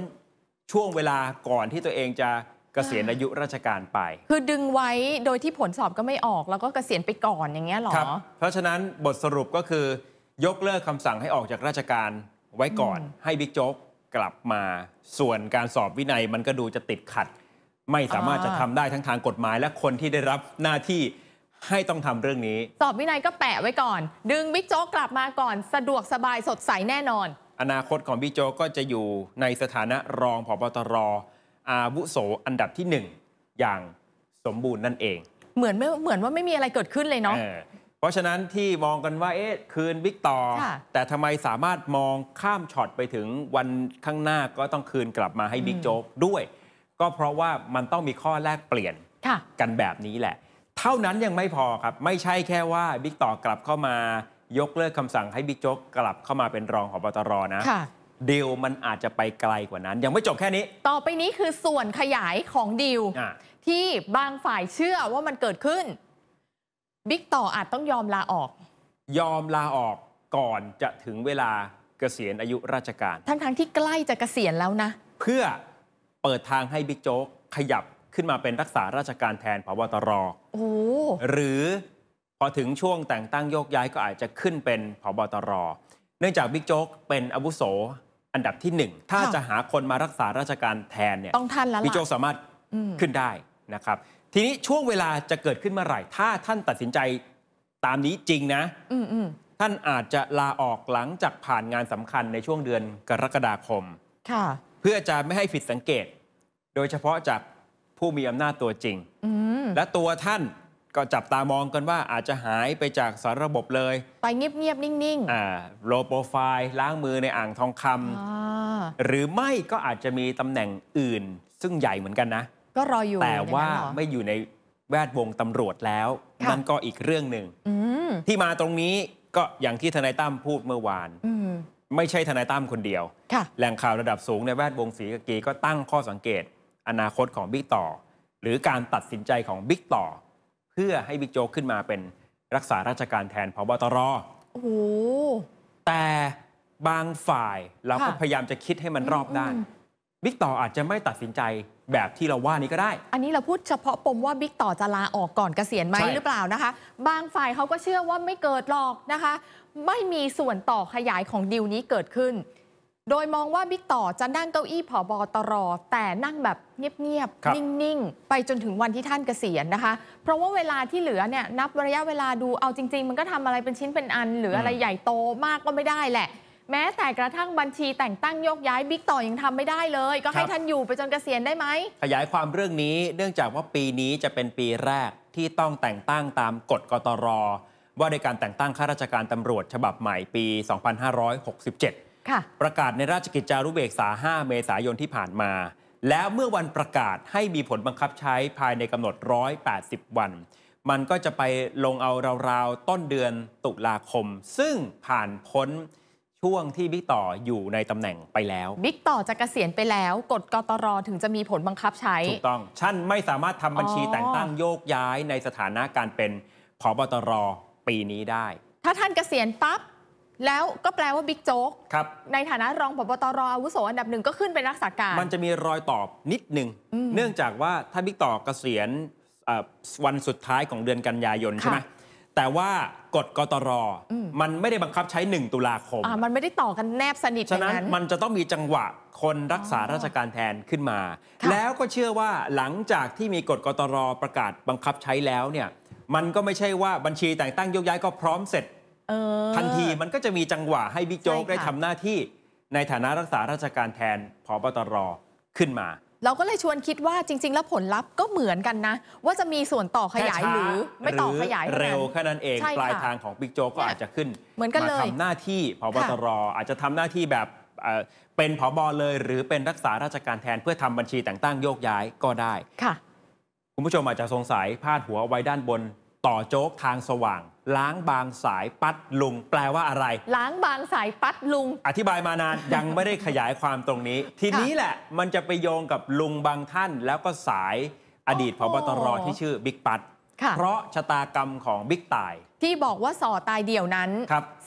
ช่วงเวลาก่อนที่ตัวเองจะเกษียณอายุราชการไป คือดึงไว้โดยที่ผลสอบก็ไม่ออก แล้วก็เกษียณไปก่อนอย่างเงี้ยหรอรเพราะฉะนั้นบทสรุปก็คือยกเลิกคำสั่งให้ออกจากราชการไว้ก่อนให้บิ๊กโจ๊กกลับมาส่วนการสอบวินัยมันก็ดูจะติดขัด ไม่สามารถจะทำได้ทั้งทางกฎหมาย และคนที่ได้รับหน้าที่ให้ต้องทำเรื่องนี้ สอบวินัยก็แปะไว้ก่อน ดึงบิ๊กโจ๊กกลับมาก่อนสะดวกสบายสดใสแน่นอน อนาคตของบิ๊กโจ๊กก็จะอยู่ในสถานะรองผบตรอาวุโสอันดับที่หนึ่งอย่างสมบูรณ์นั่นเอง เหมือนไม่เหมือนว่าไม่มีอะไรเกิดขึ้นเลยเนาะเพราะฉะนั้นที่มองกันว่าเอ๊ะคืนบิ๊กต่อแต่ทำไมสามารถมองข้ามช็อตไปถึงวันข้างหน้าก็ต้องคืนกลับมาให้บิ๊กโจ๊กด้วย ก็เพราะว่ามันต้องมีข้อแลกเปลี่ยน กันแบบนี้แหละ เท่านั้นยังไม่พอครับ ไม่ใช่แค่ว่าบิ๊กต่อกลับเข้ามายกเลิกคำสั่งให้บิ๊กโจ๊กกลับเข้ามาเป็นรองของบตรนะดีลมันอาจจะไปไกลกว่านั้น ยังไม่จบแค่นี้ ต่อไปนี้คือส่วนขยายของดีลที่บางฝ่ายเชื่อว่ามันเกิดขึ้นบิ๊กต่ออาจต้องยอมลาออก ยอมลาออกก่อนจะถึงเวลาเกษียณอายุราชการ ทั้งๆทที่ใกล้จะเกษียณแล้วนะ เพื่อเปิดทางให้บิ๊กโจ๊กขยับขึ้นมาเป็นรักษาราชการแทนพบตรโอ้หรือพอถึงช่วงแต่งตั้งโยกย้ายก็อาจจะขึ้นเป็นพบตรเนื่องจากบิ๊กโจ๊กเป็นอาวุโสอันดับที่หนึ่งถ้าจะหาคนมารักษาราชการแทนเนี่ยต้องท่านแล้วบิ๊กโจ๊กสามารถขึ้นได้นะครับทีนี้ช่วงเวลาจะเกิดขึ้นเมื่อไหร่ ถ้าท่านตัดสินใจตามนี้จริงนะท่านอาจจะลาออกหลังจากผ่านงานสำคัญในช่วงเดือนกรกฎาคมเพื่อจะไม่ให้ผิดสังเกต โดยเฉพาะจากผู้มีอำนาจตัวจริงและตัวท่านก็จับตามองกันว่าอาจจะหายไปจากสารระบบเลย ไปเงียบๆ นิ่ง ๆ อ่าโลโปรไฟล์ล้างมือในอ่างทองคำหรือไม่ก็อาจจะมีตำแหน่งอื่น ซึ่งใหญ่เหมือนกันนะก็รออยู่แต่ว่าไม่อยู่ในแวดวงตำรวจแล้ว นั่นก็อีกเรื่องหนึ่งที่มาตรงนี้ก็อย่างที่ทนายตั้มพูดเมื่อวานไม่ใช่ทนายตั้มคนเดียวแหล่งข่าวระดับสูงในแวดวงสีกะกีก็ตั้งข้อสังเกต อนาคตของบิ๊กต่อหรือการตัดสินใจของบิ๊กต่อเพื่อให้บิ๊กโจ๊กขึ้นมาเป็นรักษาราชการแทนพบตรอแต่บางฝ่ายเราก็พยายามจะคิดให้มันรอบด้านบิ๊กต่ออาจจะไม่ตัดสินใจแบบที่เราว่านี้ก็ได้ อันนี้เราพูดเฉพาะปมว่าบิ๊กต่อจะลาออกก่อนเกษียณไหมหรือเปล่านะคะ บางฝ่ายเขาก็เชื่อว่าไม่เกิดหรอกนะคะ ไม่มีส่วนต่อขยายของดิวนี้เกิดขึ้น โดยมองว่าบิ๊กต่อจะนั่งเก้าอี้ผออตรอ แต่นั่งแบบเงียบๆนิ่งๆไปจนถึงวันที่ท่านเกษียณนะคะ เพราะว่าเวลาที่เหลือเนี่ยนับระยะเวลาดูเอาจริง ๆ มันก็ทำอะไรเป็นชิ้นเป็นอันหรืออะไรใหญ่โตมากก็ไม่ได้แหละแม้แต่กระทั่งบัญชีแต่งตั้งยกย้ายบิ๊กต่อ ยังทำไม่ได้เลย ก็ให้ท่านอยู่ไปจนเกษียณได้ไหม ขยายความเรื่องนี้เนื่องจากว่าปีนี้จะเป็นปีแรกที่ต้องแต่งตั้งตามกฎกตร ว่าในการแต่งตั้งข้าราชการตำรวจฉบับใหม่ปี 2567ประกาศในราชกิจจารุเบกษา 5 เมษายนที่ผ่านมา แล้วเมื่อวันประกาศให้มีผลบังคับใช้ภายในกำหนด 180 วัน มันก็จะไปลงเอาราวๆต้นเดือนตุลาคม ซึ่งผ่านพ้นช่วงที่บิ๊กต่ออยู่ในตำแหน่งไปแล้ว บิ๊กต่อจะกะเกษียณไปแล้วกฎกตรถึงจะมีผลบังคับใช้ ถูกต้องท่านไม่สามารถทำบัญชีแต่งตั้งโยกย้ายในสถานะการเป็นผบตรปีนี้ได้ ถ้าท่านกเกษียณปั๊บแล้วก็แปลว่าบิ๊กโจ๊กในฐานะรองผบตรอาวุโสอันดับหนึ่งก็ขึ้นเป็นรักษาการ มันจะมีรอยตอบนิดหนึ่งเนื่องจากว่าถ้าบิ๊กต่อเกษียณวันสุดท้ายของเดือนกันยายนใช่ไหมแต่ว่ากฎกตร มันไม่ได้บังคับใช้ 1 ตุลาคม มันไม่ได้ต่อกันแนบสนิทฉะนั้น มันจะต้องมีจังหวะคนรักษาราชการแทนขึ้นมา แล้วก็เชื่อว่าหลังจากที่มีกฎกตรประกาศบังคับใช้แล้วเนี่ย มันก็ไม่ใช่ว่าบัญชีแต่งตั้งยกย้ายก็พร้อมเสร็จทันที มันก็จะมีจังหวะให้บิ๊กโจ๊กได้ทำหน้าที่ ในฐานะรักษาราชการแทนผบตร ขึ้นมาเราก็เลยชวนคิดว่าจริง ๆ แล้วผลลัพธ์ก็เหมือนกันนะ ว่าจะมีส่วนต่อขยายหรือไม่ต่อขยายเร็วแค่นั้นเองปลายทางของบิ๊กโจ๊กก็อาจจะขึ้นเหมือนกันเลยทำหน้าที่พบตรอาจจะทำหน้าที่แบบเป็นผบ เลย หรือเป็นรักษาราชการแทนเพื่อทำบัญชีแต่งตั้งโยกย้ายก็ได้ค่ะ คุณผู้ชมอาจจะสงสัยพาดหัวไว้ด้านบนต่อโจ๊กทางสว่างล้างบางสายปัดลุง แปลว่าอะไร ล้างบางสายปัดลุง อธิบายมานานยังไม่ได้ขยายความตรงนี้ ทีนี้แหละ มันจะไปโยงกับลุงบางท่าน แล้วก็สายอดีตพบตรที่ชื่อบิ๊กปัดเพราะชะตากรรมของบิ๊กตาย ที่บอกว่าสอตายเดี่ยวนั้น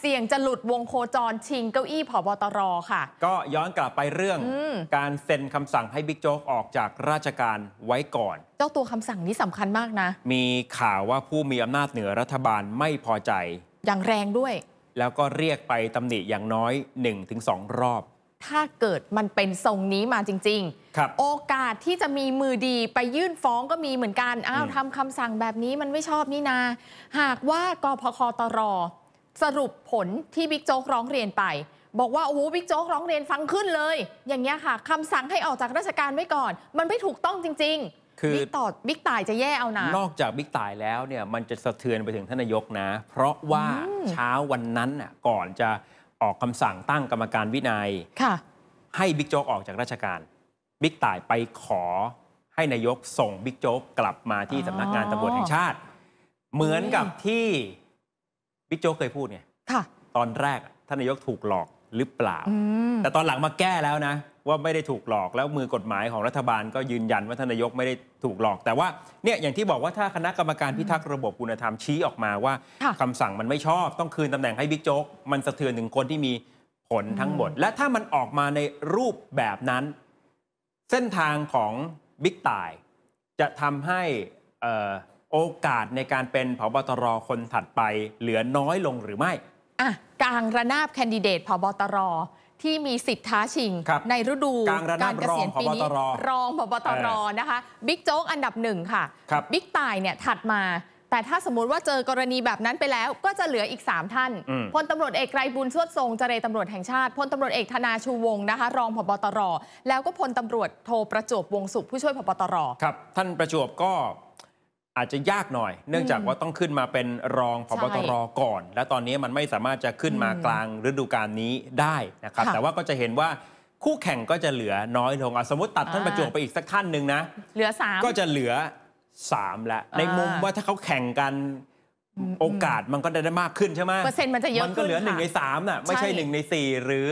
เสี่ยงจะหลุดวงโคจรชิงเก้าอี้ผบตร ค่ะ ก็ย้อนกลับไปเรื่องอการเซ็นคำสั่งให้บิ๊กโจ๊กออกจากราชการไว้ก่อนเจ้าตัวคำสั่งนี้สำคัญมากนะ มีข่าวว่าผู้มีอำนาจเหนือรัฐบาลไม่พอใจ อย่างแรงด้วย แล้วก็เรียกไปตำหนิอย่างน้อย 1-2 รอบถ้าเกิดมันเป็นทรงนี้มาจริงๆ โอกาสที่จะมีมือดีไปยื่นฟ้องก็มีเหมือนกัน อ้าวทำคำสั่งแบบนี้มันไม่ชอบนี่นา หากว่ากพคตรสรุปผลที่บิ๊กโจ๊กร้องเรียนไป บอกว่า โอ้โหบิ๊กโจ๊กร้องเรียนฟังขึ้นเลย อย่างเงี้ยค่ะคำสั่งให้ออกจากราชการไว้ก่อน มันไม่ถูกต้องจริง ๆ คือบิ๊กต่อบิ๊กต่ายจะแย่เอานะ นอกจากบิ๊กต่ายแล้วเนี่ยมันจะสะเทือนไปถึงท่านนายกนะ เพราะว่าเช้าวันนั้นน่ะก่อนจะออกคำสั่งตั้งกรรมการวินยัยให้บิ๊กโจ๊กออกจากราชการ บิ๊กต่ายไปขอ ให้นายกส่งบิ๊กโจ๊กกลับมาที่สำนักงานตำรวจแห่งชาติ เหมือนกับที่บิ๊กโจ๊กเคยพูดไง ค่ะ ตอนแรกท่านนายกถูกหลอกหรือเปล่า แต่ตอนหลังมาแก้แล้วนะว่าไม่ได้ถูกหลอก แล้วมือกฎหมายของรัฐบาลก็ยืนยันว่าทานนายกไม่ได้ถูกหลอก แต่ว่าเนี่ยอย่างที่บอกว่าถ้าคณะกรรมการพิทักษ์ระบบคุณธรรมชี้ออกมาว่าคำสั่งมันไม่ชอบต้องคืนตำแหน่งให้บิ๊กโจ๊กมันสะเทือนถึงคนที่มีผลทั้งหมด และถ้ามันออกมาในรูปแบบนั้น เส้นทางของบิ๊กต่ายจะทำให้โอกาสในการเป็นผบตรคนถัดไปเหลือน้อยลงหรือไม่อ่ะกลางระนาบแคนดิเดตผบตรที่มีสิทธิ์ท้าชิงในฤดูการเกษียณปีนี้รองพบตรนะคะบิ๊กโจ๊กอันดับหนึ่งค่ะ บิ๊กต่ายเนี่ยถัดมา แต่ถ้าสมมติว่าเจอกรณีแบบนั้นไปแล้ว ก็จะเหลืออีก 3 ท่านพลตำรวจเอกไกรบุญสวดทรงเจรตำรวจแห่งชาติพลตำรวจเอกธนาชูวงนะคะ รองพบตร แล้วก็พลตำรวจโทประจวบวงสุขผู้ช่วยพบตรครับ ท่านประจวบก็อาจจะยากหน่อยเนื่องจากว่าต้องขึ้นมาเป็นรองพบตรก่อน และตอนนี้มันไม่สามารถจะขึ้นมากลางฤดูกาลนี้ได้นะครับ แต่ว่าก็จะเห็นว่าคู่แข่งก็จะเหลือน้อยลงสมมติตัดท่านประจวบไปอีกสักท่านหนึ่งนะเหลือสก็จะเหลือ 3 แล้วในมุมว่าถ้าเขาแข่งกันโอกาสมันก็จะได้มากขึ้นใช่ไหมเปอร์เซ็นต์มันจะเยอะมันก็เหลือหนึ่งในสามน่ะไม่ใช่หนึ่งในสี่หรือ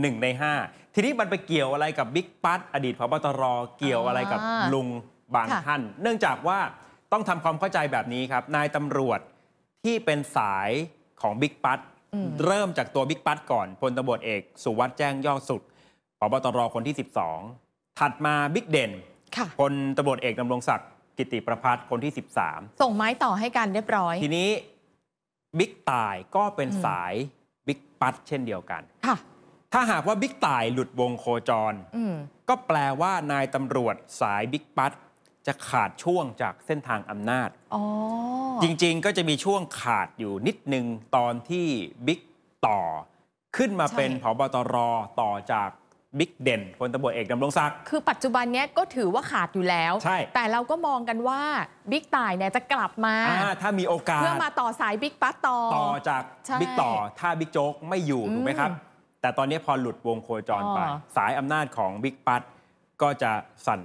หนึ่งในห้าทีนี้มันไปเกี่ยวอะไรกับบิ๊กปั๊ดอดีตพบตรเกี่ยวอะไรกับลุงบางท่าน เนื่องจากว่าต้องทำความเข้าใจแบบนี้ครับ นายตำรวจที่เป็นสายของบิ๊กปั๊ดเริ่มจากตัวบิ๊กปั๊ดก่อนพลตบดเอกสุวัสด์แจ้งยอดสุดพบตรคนที่ 12 ถัดมาบิ๊กเด่นพลตบดเอกดำรงศักดิ์กิติประพัฒน์คนที่ 13 ส่งไม้ต่อให้กันเรียบร้อย ทีนี้บิ๊กตายก็เป็นสายบิ๊กปั๊ดเช่นเดียวกันค่ะถ้าหากว่าบิ๊กตายหลุดวงโคจรก็แปลว่านายตำรวจสายบิ๊กปั๊ดจะขาดช่วงจากเส้นทางอำนาจ จริงๆก็จะมีช่วงขาดอยู่นิดนึงตอนที่บิ๊กต่อ ขึ้นมาเป็นผบตรต่อจากบิ๊กเด่นพลตำรวจเอกดำรงศักดิ์คือปัจจุบันนี้ก็ถือว่าขาดอยู่แล้วใช่แต่เราก็มองกันว่าบิ๊กต่ายเนี่ยจะกลับมาถ้ามีโอกาสเพื่อมาต่อสายบิ๊กปั๊ต่อต่อจากบิ๊กต่อถ้าบิ๊กโจ๊กไม่อยู่ถูกไหมครับแต่ตอนนี้พอหลุดวงโคจรไป สายอำนาจของบิ๊กปั๊ก็จะสั่น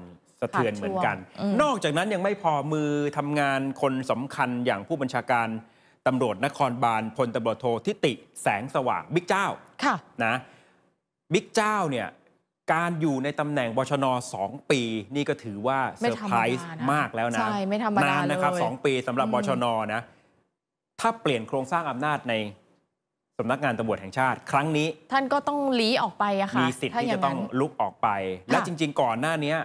ะเทือนเหมือนกัน นอกจากนั้นยังไม่พอมือทำงานคนสำคัญอย่างผู้บัญชาการตำรวจนครบาลพลตำรวจโท ทิติแสงสว่างบิ๊กเจ้า ค่ะ นะบิ๊กเจ้าเนี่ยการอยู่ในตำแหน่งบชนสองปี นี่ก็ถือว่าเซอร์ไพรส์มากแล้วนะใช่ไม่ธรรมดาเลยนะครับสองปีสำหรับบชนนะถ้าเปลี่ยนโครงสร้างอำนาจในสำนักงานตำรวจแห่งชาติ ครั้งนี้ ท่านก็ต้องลี้ออกไปอะค่ะมีสิทธิ์ที่จะต้องลุกออกไป และจริง ๆ ก่อนหน้านี้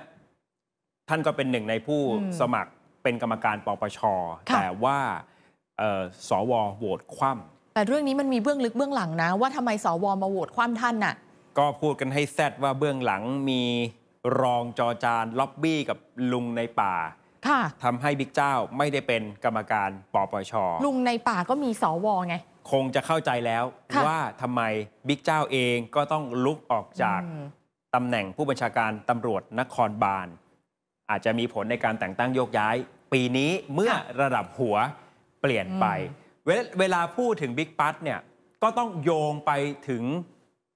ท่านก็เป็นหนึ่งในผู้สมัครเป็นกรรมการปปช แต่ว่าสวโหวตคว่ำแต่เรื่องนี้มันมีเบื้องลึกเบื้องหลังนะ ว่าทำไมสวมาโหวตคว่ำท่านน่ะ ก็พูดกันให้แซดว่าเบื้องหลังมีรองจอจานล็อบบี้กับลุงในป่าทำให้บิ๊กเจ้าไม่ได้เป็นกรรมการปปช ลุงในป่าก็มีสวไง คงจะเข้าใจแล้วว่าทำไมบิ๊กเจ้าเองก็ต้องลุกออกจากตำแหน่งผู้บัญชาการตำรวจนครบาลอาจจะมีผลในการแต่งตั้งโยกย้ายปีนี้เมื่อระดับหัวเปลี่ยนไป เวลาพูดถึงบิ๊กปั๊ดเนี่ย ก็ต้องโยงไปถึง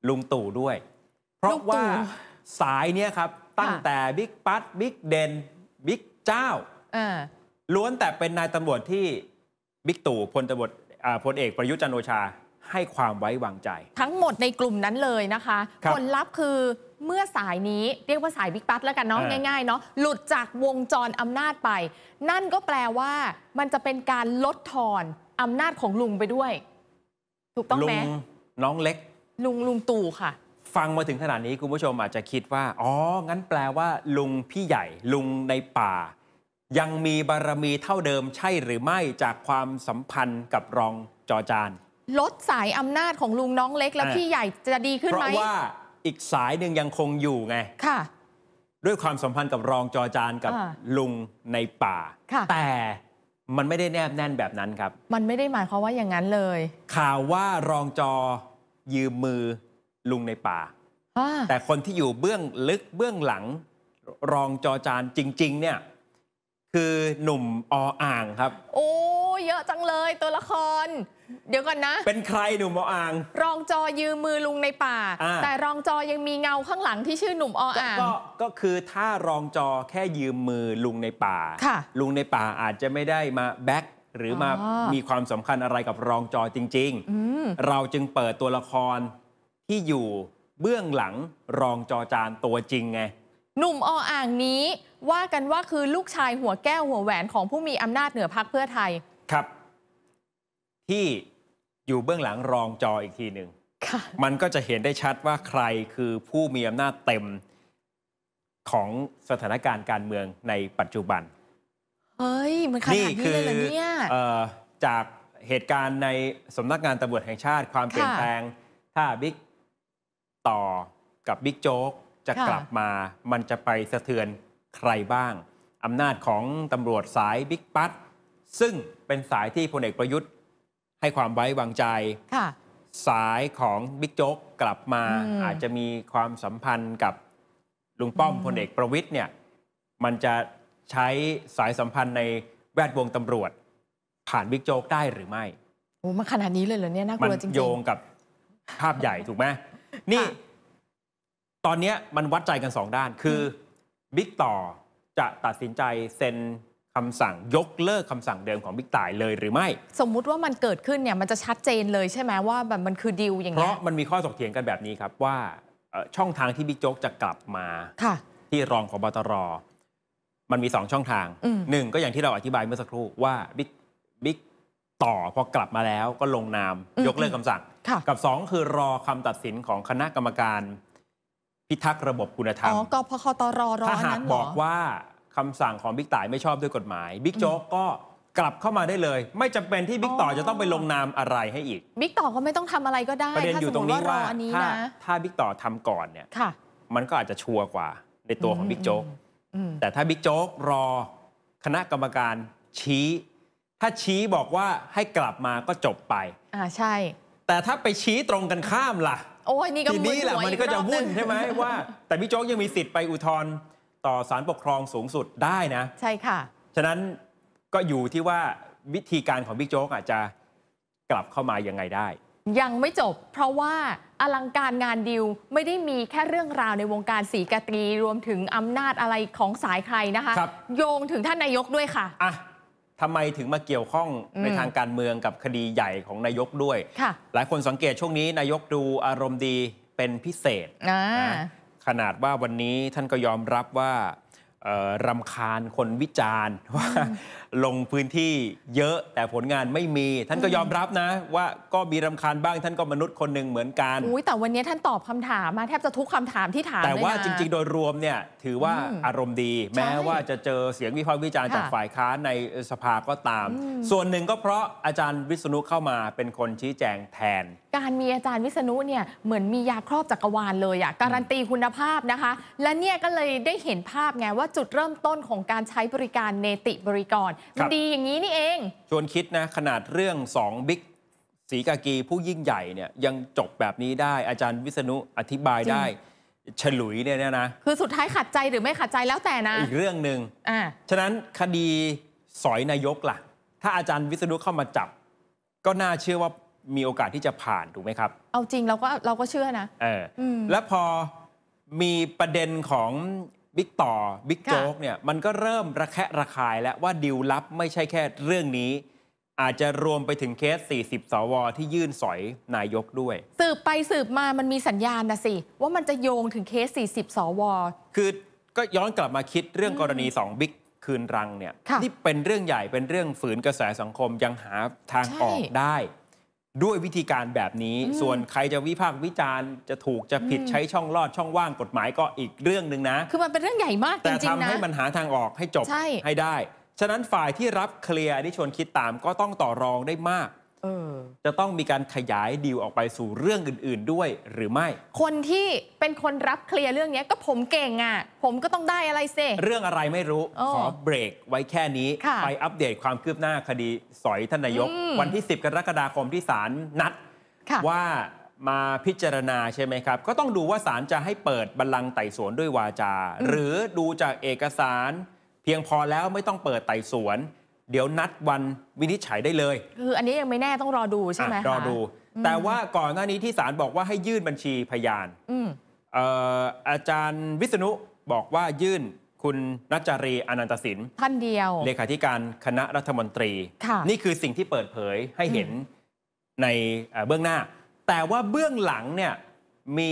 ลุงตู่ด้วย เพราะว่าสายเนี่ยครับ ตั้งแต่บิ๊กปั๊ดบิ๊กเดนบิ๊กเจ้าล้วนแต่เป็นนายตำรวจที่บิ๊กตู่พลตำรวจพลเอกประยุทธ์จันโอชาให้ความไว้วางใจ ทั้งหมดในกลุ่มนั้นเลยนะคะ ผลลัพธ์คือเมื่อสายนี้เรียกว่าสายบิ๊กปั๊แล้วกันเนาะง่ายๆ เนาะหลุดจากวงจรอำนาจไป นั่นก็แปลว่ามันจะเป็นการลดทอนอำนาจของลุงไปด้วย ถูกต้องไหมงน้องเล็ก ลุงลุงตู่ค่ะ ฟังมาถึงขนาดนี้คุณผู้ชมอาจจะคิดว่า อ๋อ งั้นแปลว่า ลุงพี่ใหญ่ ลุงในป่า ยังมีบารมีเท่าเดิมใช่หรือไม่จากความสัมพันธ์กับรองจอจานลดสายอำนาจของลุงน้องเล็ก แล้วพี่ใหญ่จะดีขึ้นไหมเพราะว่าอีกสายหนึ่งยังคงอยู่ไง ค่ะ ด้วยความสัมพันธ์กับรองจอจานกับลุงในป่าแต่มันไม่ได้แนบแน่นแบบนั้นครับ มันไม่ได้หมายความว่าอย่างนั้นเลย ข่าวว่ารองจอยืมมือลุงในป่า แต่คนที่อยู่เบื้องลึกเบื้องหลัง รองจอจานจริง ๆเนี่ยคือหนุ่มออ่างครับ โอ้ เยอะจังเลยตัวละครเดี๋ยวก่อนนะ เป็นใครหนุ่มออ่าง รองจอยืมมือลุงในป่า แต่รองจอยังมีเงาข้างหลังที่ชื่อหนุ่มออ่างก็คือถ้ารองจอแค่ยืมมือลุงในป่าลุงในป่าอาจจะไม่ได้มาแบ็คหรือมามีความสำคัญอะไรกับรองจอจริงๆเราจึงเปิดตัวละครที่อยู่เบื้องหลังรองจอจานตัวจริง ไงหนุ่มออ่างนี้ว่ากันว่าคือลูกชายหัวแก้วหัวแหวนของผู้มีอำนาจเหนือพักเพื่อไทย ครับ ที่อยู่เบื้องหลังรองจออีกทีหนึ่งมันก็จะเห็นได้ชัดว่าใครคือผู้มีอำนาจเต็มของสถานการณ์การเมืองในปัจจุบันเฮ้ยมันขนาดนี้เลยเหรอเนี่ยจากเหตุการณ์ในสำนักงานตำรวจแห่งชาติความเปลี่ยนแปลง ถ้าบิ๊กต่อกับบิ๊กโจ๊กจะกลับมามันจะไปสะเทือนใครบ้าง อำนาจของตำรวจสายบิ๊กปั๊ดซึ่งเป็นสายที่พลเอกประยุทธ์ให้ความไว้วางใจ สายของบิ๊กโจ๊กกลับมาอาจจะมีความสัมพันธ์กับลุงป้อมพลเอกประวิทย์เนี่ยมันจะใช้สายสัมพันธ์ในแวดวงตำรวจผ่านบิ๊กโจ๊กได้หรือไม่โอ้มาขนาดนี้เลยเหรอเนี่ยน่ากลัวจริงๆโยงกับภาพใหญ่ถูกไหมนี่ตอนนี้มันวัดใจกัน 2 ด้าน คือบิ๊กต่อจะตัดสินใจเซ็นคำสั่งยกเลิกคำสั่งเดิมของบิ๊กต่ายเลยหรือไม่ สมมุติว่ามันเกิดขึ้นเนี่ยมันจะชัดเจนเลยใช่ไหมว่าแบบมันคือดีลอย่างเงี้ยเพราะมันมีข้อสกเถียงกันแบบนี้ครับ ว่าช่องทางที่บิ๊กโจ๊กจะกลับมาที่รองของบตรมันมี 2 ช่องทางหนึ่งก็อย่างที่เราอธิบายเมื่อสักครู่ว่าบิ๊กบิ๊กต่อพอกลับมาแล้วก็ลงนามยกเลิกคำสั่ง กับ 2 คือรอคำตัดสินของคณะกรรมการพิทักษ์ระบบคุณธรรมอ๋อกพคตรรั้าหรอบอกว่าคำสั่งของบิ๊กต่ายไม่ชอบด้วยกฎหมายบิ๊กโจ๊กก็กลับเข้ามาได้เลยไม่จำเป็นที่บิ๊กต่อจะต้องไปลงนามอะไรให้อีกบิ๊กต่อก็ไม่ต้องทำอะไรก็ได้ประเด็นอยู่ตรงนี้ว่าถ้าถ้าบิ๊กต่อทำก่อนเนี่ยมันก็อาจจะชัวร์กว่าในตัวของบิ๊กโจ๊กแต่ถ้าบิ๊กโจ๊กรอคณะกรรมการชี้ ถ้าชี้บอกว่าให้กลับมาก็จบไปอ่าใช่ แต่ถ้าไปชี้ตรงกันข้ามล่ะโอ้ยนี่ก็ือนี่แหละมันก็จะวุ่นใช่ไหมว่า แต่พี่โจ๊กยังมีสิทธิ์ไปอุทธรณ์ต่อศาลปกครองสูงสุดได้นะ ใช่ค่ะ ฉะนั้นก็อยู่ที่ว่าวิธีการของพี่โจ๊กอาจจะกลับเข้ามายังไงได้ ยังไม่จบเพราะว่าอลังการงานดิวไม่ได้มีแค่เรื่องราวในวงการสีกาตรีรวมถึงอำนาจอะไรของสายใครนะคะคโยงถึงท่านนายกด้วยค่ะอ่ะทำไมถึงมาเกี่ยวข้องในทางการเมืองกับคดีใหญ่ของนายกด้วย หลายคนสังเกตช่วงนี้ นายกดูอารมณ์ดีเป็นพิเศษนะขนาดว่าวันนี้ท่านก็ยอมรับว่ารำคาญคนวิจารณ์ว่าลงพื้นที่เยอะแต่ผลงานไม่มีท่านก็ยอมรับนะ ว่าก็มีรำคาญบ้างท่านก็มนุษย์คนหนึ่งเหมือนกันอุ้ยแต่วันนี้ท่านตอบคำถาม มาแทบจะทุกคำถามที่ถามแต่ว่าจริงๆโดยรวมเนี่ยถือว่าอารมณ์ดี แม้ว่าจะเจอเสียงวิพากษ์วิจารณ์จากฝ่ายค้านในสภาก็ตาม ส่วนหนึ่งก็เพราะอาจารย์วิษณุเข้ามาเป็นคนชี้แจงแทน การมีอาจารย์วิษณุเนี่ยเหมือนมียาครอบจักรวาลเลยอะการันตีคุณภาพนะคะ และเนี่ยก็เลยได้เห็นภาพไงว่าจุดเริ่มต้นของการใช้บริการเนติบริกรมันดีอย่างนี้นี่เองชวนคิดนะ ขนาดเรื่องสองบิ๊กสีกากีผู้ยิ่งใหญ่เนี่ยยังจบแบบนี้ได้อาจารย์วิษณุอธิบายได้ ฉลุยเนี่ยนะ คือสุดท้ายขัดใจหรือไม่ขัดใจแล้วแต่นะ อีกเรื่องหนึ่งฉะนั้นคดีสอยนายกล่ะ ถ้าอาจารย์วิษณุเข้ามาจับ ก็น่าเชื่อว่ามีโอกาสที่จะผ่าน ถูกไหมครับ เอาจริงเราก็เราก็เชื่อนะเออ แล้วพอมีประเด็นของบิ๊กต่อบิ๊กโจ๊กเนี่ยมันก็เริ่มระแคะระคายแล้ว ว่าดิวลับไม่ใช่แค่เรื่องนี้ อาจจะรวมไปถึงเคส 40 สวที่ยื่นสอยนายกด้วย สืบไปสืบมามันมีสัญญาณนะสิ ว่ามันจะโยงถึงเคส 40 สวคือก็ย้อนกลับมาคิดเรื่องกรณี 2 บิ๊กคืนรังเนี่ยนี่เป็นเรื่องใหญ่เป็นเรื่องฝืนกระแสสังคมยังหาทางออกได้ด้วยวิธีการแบบนี้ ส่วนใครจะวิพากษ์วิจารณ์จะถูกจะผิดใช้ช่องลอดช่องว่างกฎหมายก็อีกเรื่องหนึ่งนะ คือมันเป็นเรื่องใหญ่มากจริงๆนะ แต่ทำให้มันหาทางออกให้จบใให้ได้ ฉะนั้นฝ่ายที่รับเคลียร์ที่ชวนคิดตามก็ต้องต่อรองได้มากจะต้องมีการขยายดีลออกไปสู่เรื่องอื่นๆด้วยหรือไม่ คนที่เป็นคนรับเคลียร์เรื่องนี้ก็ผมเก่งอะ่ะ ผมก็ต้องได้อะไรเซ เรื่องอะไรไม่รู้ ขอเบรกไว้แค่นี้ ไปอัปเดตความคืบหน้าคดี สอยทนายก วันที่ 10 กรกฎาคมที่ศาลนัดว่ามาพิจารณาใช่ไหมครับ ก็ต้องดูว่าศาลจะให้เปิดบัลลังก์ไต่สวนด้วยวาจา หรือดูจากเอกสาร เพียงพอแล้วไม่ต้องเปิดไต่สวนเดี๋ยวนัดวันวินิจฉัยได้เลยคืออันนี้ยังไม่แน่ต้องรอดูใช่ไหมรอดู แต่ว่าก่อนหน้านี้ที่ศาลบอกว่าให้ยื่นบัญชีพยานอาจารย์วิษณุบอกว่ายื่นคุณนัจารีอนันตศิ์ท่านเดียวเลขาธิการคณะรัฐมนตรี นี่คือสิ่งที่เปิดเผยให้เห็นในเบื้องหน้า แต่ว่าเบื้องหลังเนี่ยมี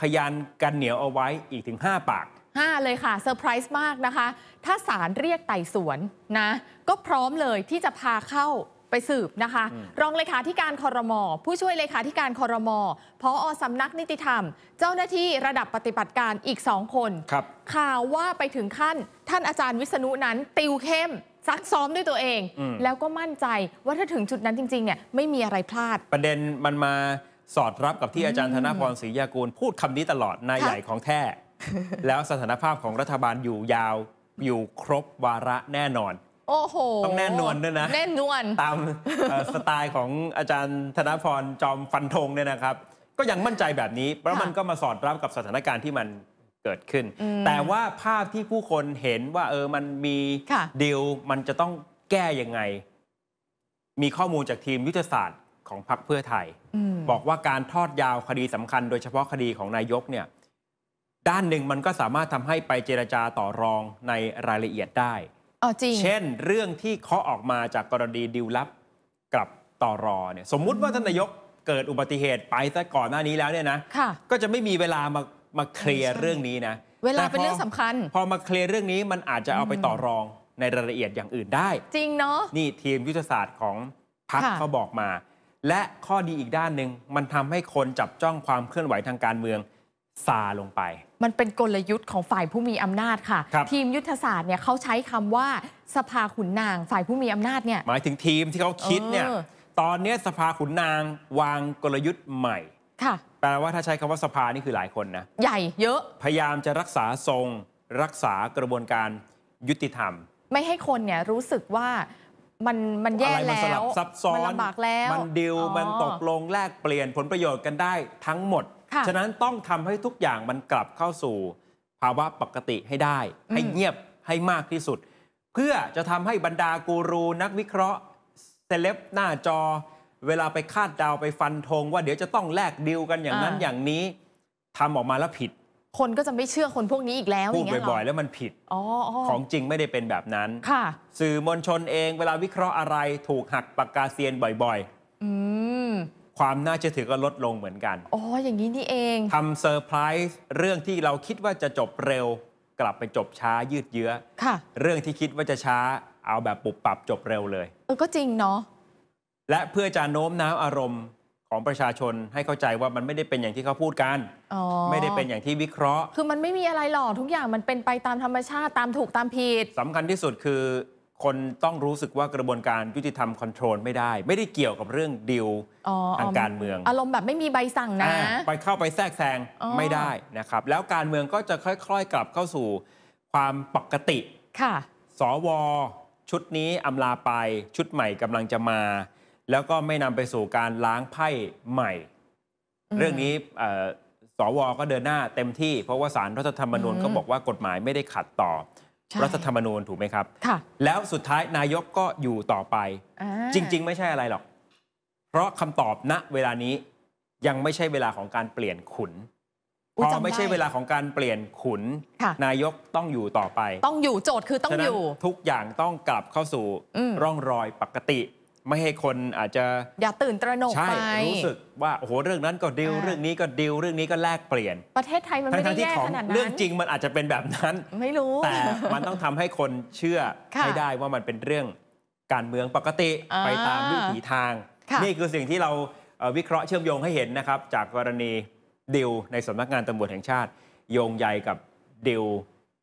พยานกันเหนียวเอาไว้อีกถึง 5 ปาก5 เลยค่ะเซอร์ไพรส์มากนะคะ ถ้าศาลเรียกไต่สวนนะ ก็พร้อมเลยที่จะพาเข้าไปสืบนะคะ รองเลขาธิการคอรมอผู้ช่วยเลขาธิการคอรมอพออสำนัก นิติธรรม เจ้าหน้าที่ระดับปฏิบัติการอีกสองคนคข่าวว่าไปถึงขั้นท่านอาจารย์วิษณุนั้น ติวเข้ม ซักซ้อมด้วยตัวเอง แล้วก็มั่นใจว่าถ้าถึงจุดนั้นจริงๆเนี่ยไม่มีอะไรพลาด ประเด็นมันมาสอดรับกับที่อาจารย์ธนพรศรียากูลพูดคำนี้ตลอดนายใหญ่ของแท้แล้วสถานภาพของรัฐบาลอยู่ยาวอยู่ครบวาระแน่นอน โอ้โห ต้องแน่นวนด้วยนะแน่นวนตามสไตล์ของอาจารย์ธนพรจอมฟันธงเนี่ยนะครับ ก็ยังมั่นใจแบบนี้เพราะมันก็มาสอดรับกับสถานการณ์ที่มันเกิดขึ้น แต่ว่าภาพที่ผู้คนเห็นว่าเออมันมีดีลมันจะต้องแก้ยังไง มีข้อมูลจากทีมยุทธศาสตร์ของพรรคเพื่อไทยบอกว่าการทอดยาวคดีสำคัญ โดยเฉพาะคดีของนายกเนี่ยด้านหนึ่งมันก็สามารถทำให้ไปเจรจาต่อรองในรายละเอียดได้ เช่น เรื่องที่เคาะออกมาจากกรณีดิวลับกับต่อรอเนี่ยสมมุติว่าท่านนายกเกิดอุบัติเหตุไปซะก่อนหน้านี้แล้วเนี่ยนะ ก็จะไม่มีเวลามามาเคลียร์เรื่องนี้นะเวลาเป็นเรื่องสำคัญ พอมาเคลียร์เรื่องนี้มันอาจจะเอาไปต่อรองในรายละเอียดอย่างอื่นได้ จริงเนาะนี่ทีมยุทธศาสตร์ของพรรคเขาบอกมา และข้อดีอีกด้านหนึ่งมันทำให้คนจับจ้องความเคลื่อนไหวทางการเมืองซาลงไป มันเป็นกลยุทธ์ของฝ่ายผู้มีอำนาจค่ะคทีมยุทธศาสตร์เนี่ยเขาใช้คำว่า สภาขุนนาง ฝ่ายผู้มีอำนาจเนี่ยหมายถึงทีมที่เขาคิดเนี่ยตอนนี้สภาขุนนางวางกลยุทธ์ใหม่ค่ะ แปลว่าถ้าใช้คำว่าสภานี่คือหลายคนนะใหญ่เยอะพยายามจะรักษาทรงรักษากระบวนการยุติธรรม ไม่ให้คนเนี่ยรู้สึกว่ามันมันแย่แล้วมันสลับซับซ้อนมันลำบากแล้ว มันดิวมันตกลงแลกเปลี่ยนผลประโยชน์กันได้ทั้งหมดฉะนั้นต้องทำให้ทุกอย่างมันกลับเข้าสู่ ภาวะปกติให้ได้ ให้เงียบให้มากที่สุด เพื่อจะทำให้บรรดากูรู นักวิเคราะห์เซเลบหน้าจอ เวลาไปคาดดาวไปฟันธงว่าเดี๋ยวจะต้องแลกดีลกันอย่างนั้นอย่างนี้ ทำออกมาแล้วผิด คนก็จะไม่เชื่อคนพวกนี้อีกแล้วพูดบ่อย ๆ แล้วมันผิดอของจริงไม่ได้เป็นแบบนั้น ค่ะ สื่อมวลชนเอง เวลาวิเคราะห์อะไรถูกหักปากกาเซียนบ่อยๆความน่าเชื่อถือก็ลดลงเหมือนกัน อ๋อ อย่างนี้นี่เอง ทำเซอร์ไพรส์เรื่องที่เราคิดว่าจะจบเร็ว กลับไปจบช้ายืดเยื้อค่ะ เรื่องที่คิดว่าจะช้าเอาแบบปุบปับจบเร็วเลย เออ ก็จริงเนาะ และเพื่อจะโน้มน้าวอารมณ์ของประชาชนให้เข้าใจว่ามันไม่ได้เป็นอย่างที่เขาพูดกันอไม่ได้เป็นอย่างที่วิเคราะห์ คือมันไม่มีอะไรหรอกทุกอย่างมันเป็นไปตามธรรมชาติตามถูกตามผิดสำคัญที่สุดคือคนต้องรู้สึกว่ากระบวนการยุติธรรมคอนโทรลไม่ได้ ไม่ได้เกี่ยวกับเรื่องดิวทางการเมือง อารมณ์แบบไม่มีใบสั่งนะ ไปเข้าไปแทรกแซงไม่ได้นะครับ แล้วการเมืองก็จะค่อยๆกลับเข้าสู่ความปกติค่ะสวชุดนี้อำลาไปชุดใหม่กำลังจะมา แล้วก็ไม่นำไปสู่การล้างไพ่ใหม่ เรื่องนี้สวก็เดินหน้าเต็มที่เพราะว่าสารรัฐธรรมนูญก็บอกว่ากฎหมายไม่ได้ขัดต่อรัฐธรรมนูญถูกไหมครับ ค่ะ แล้วสุดท้ายนายกก็อยู่ต่อไป จริง ๆ ไม่ใช่อะไรหรอก เพราะคำตอบณเวลานี้ยังไม่ใช่เวลาของการเปลี่ยนขุนพอไม่ใช่เวลาของการเปลี่ยนขุน นายกต้องอยู่ต่อไป ต้องอยู่โจทย์คือต้องอยู่ ทุกอย่างต้องกลับเข้าสู่ร่องรอยปกติไม่ให้คนอาจจะอย่าตื่นตระหนกไปรู้สึกว่าโอ้โหเรื่องนั้นก็ดิวเรื่องนี้ก็ดิวเรื่องนี้ก็แลกเปลี่ยน ประเทศไทยมันไม่ได้แย่ขนาดนั้นเรื่องจริงมันอาจจะเป็นแบบนั้น ไม่รู้แต่มันต้องทำให้คนเชื่อให้ได้ว่ามันเป็นเรื่อง การเมืองปกติไปตามวิถีทาง นี่คือสิ่งที่เราวิเคราะห์เชื่อมโยงให้เห็นนะครับจากกรณีดิวในสำนักงานตำรวจแห่งชาติ โยงใยกับดิว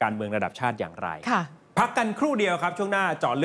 การเมืองระดับชาติอย่างไรพักกันครู่เดียวครับช่วงหน้าจอ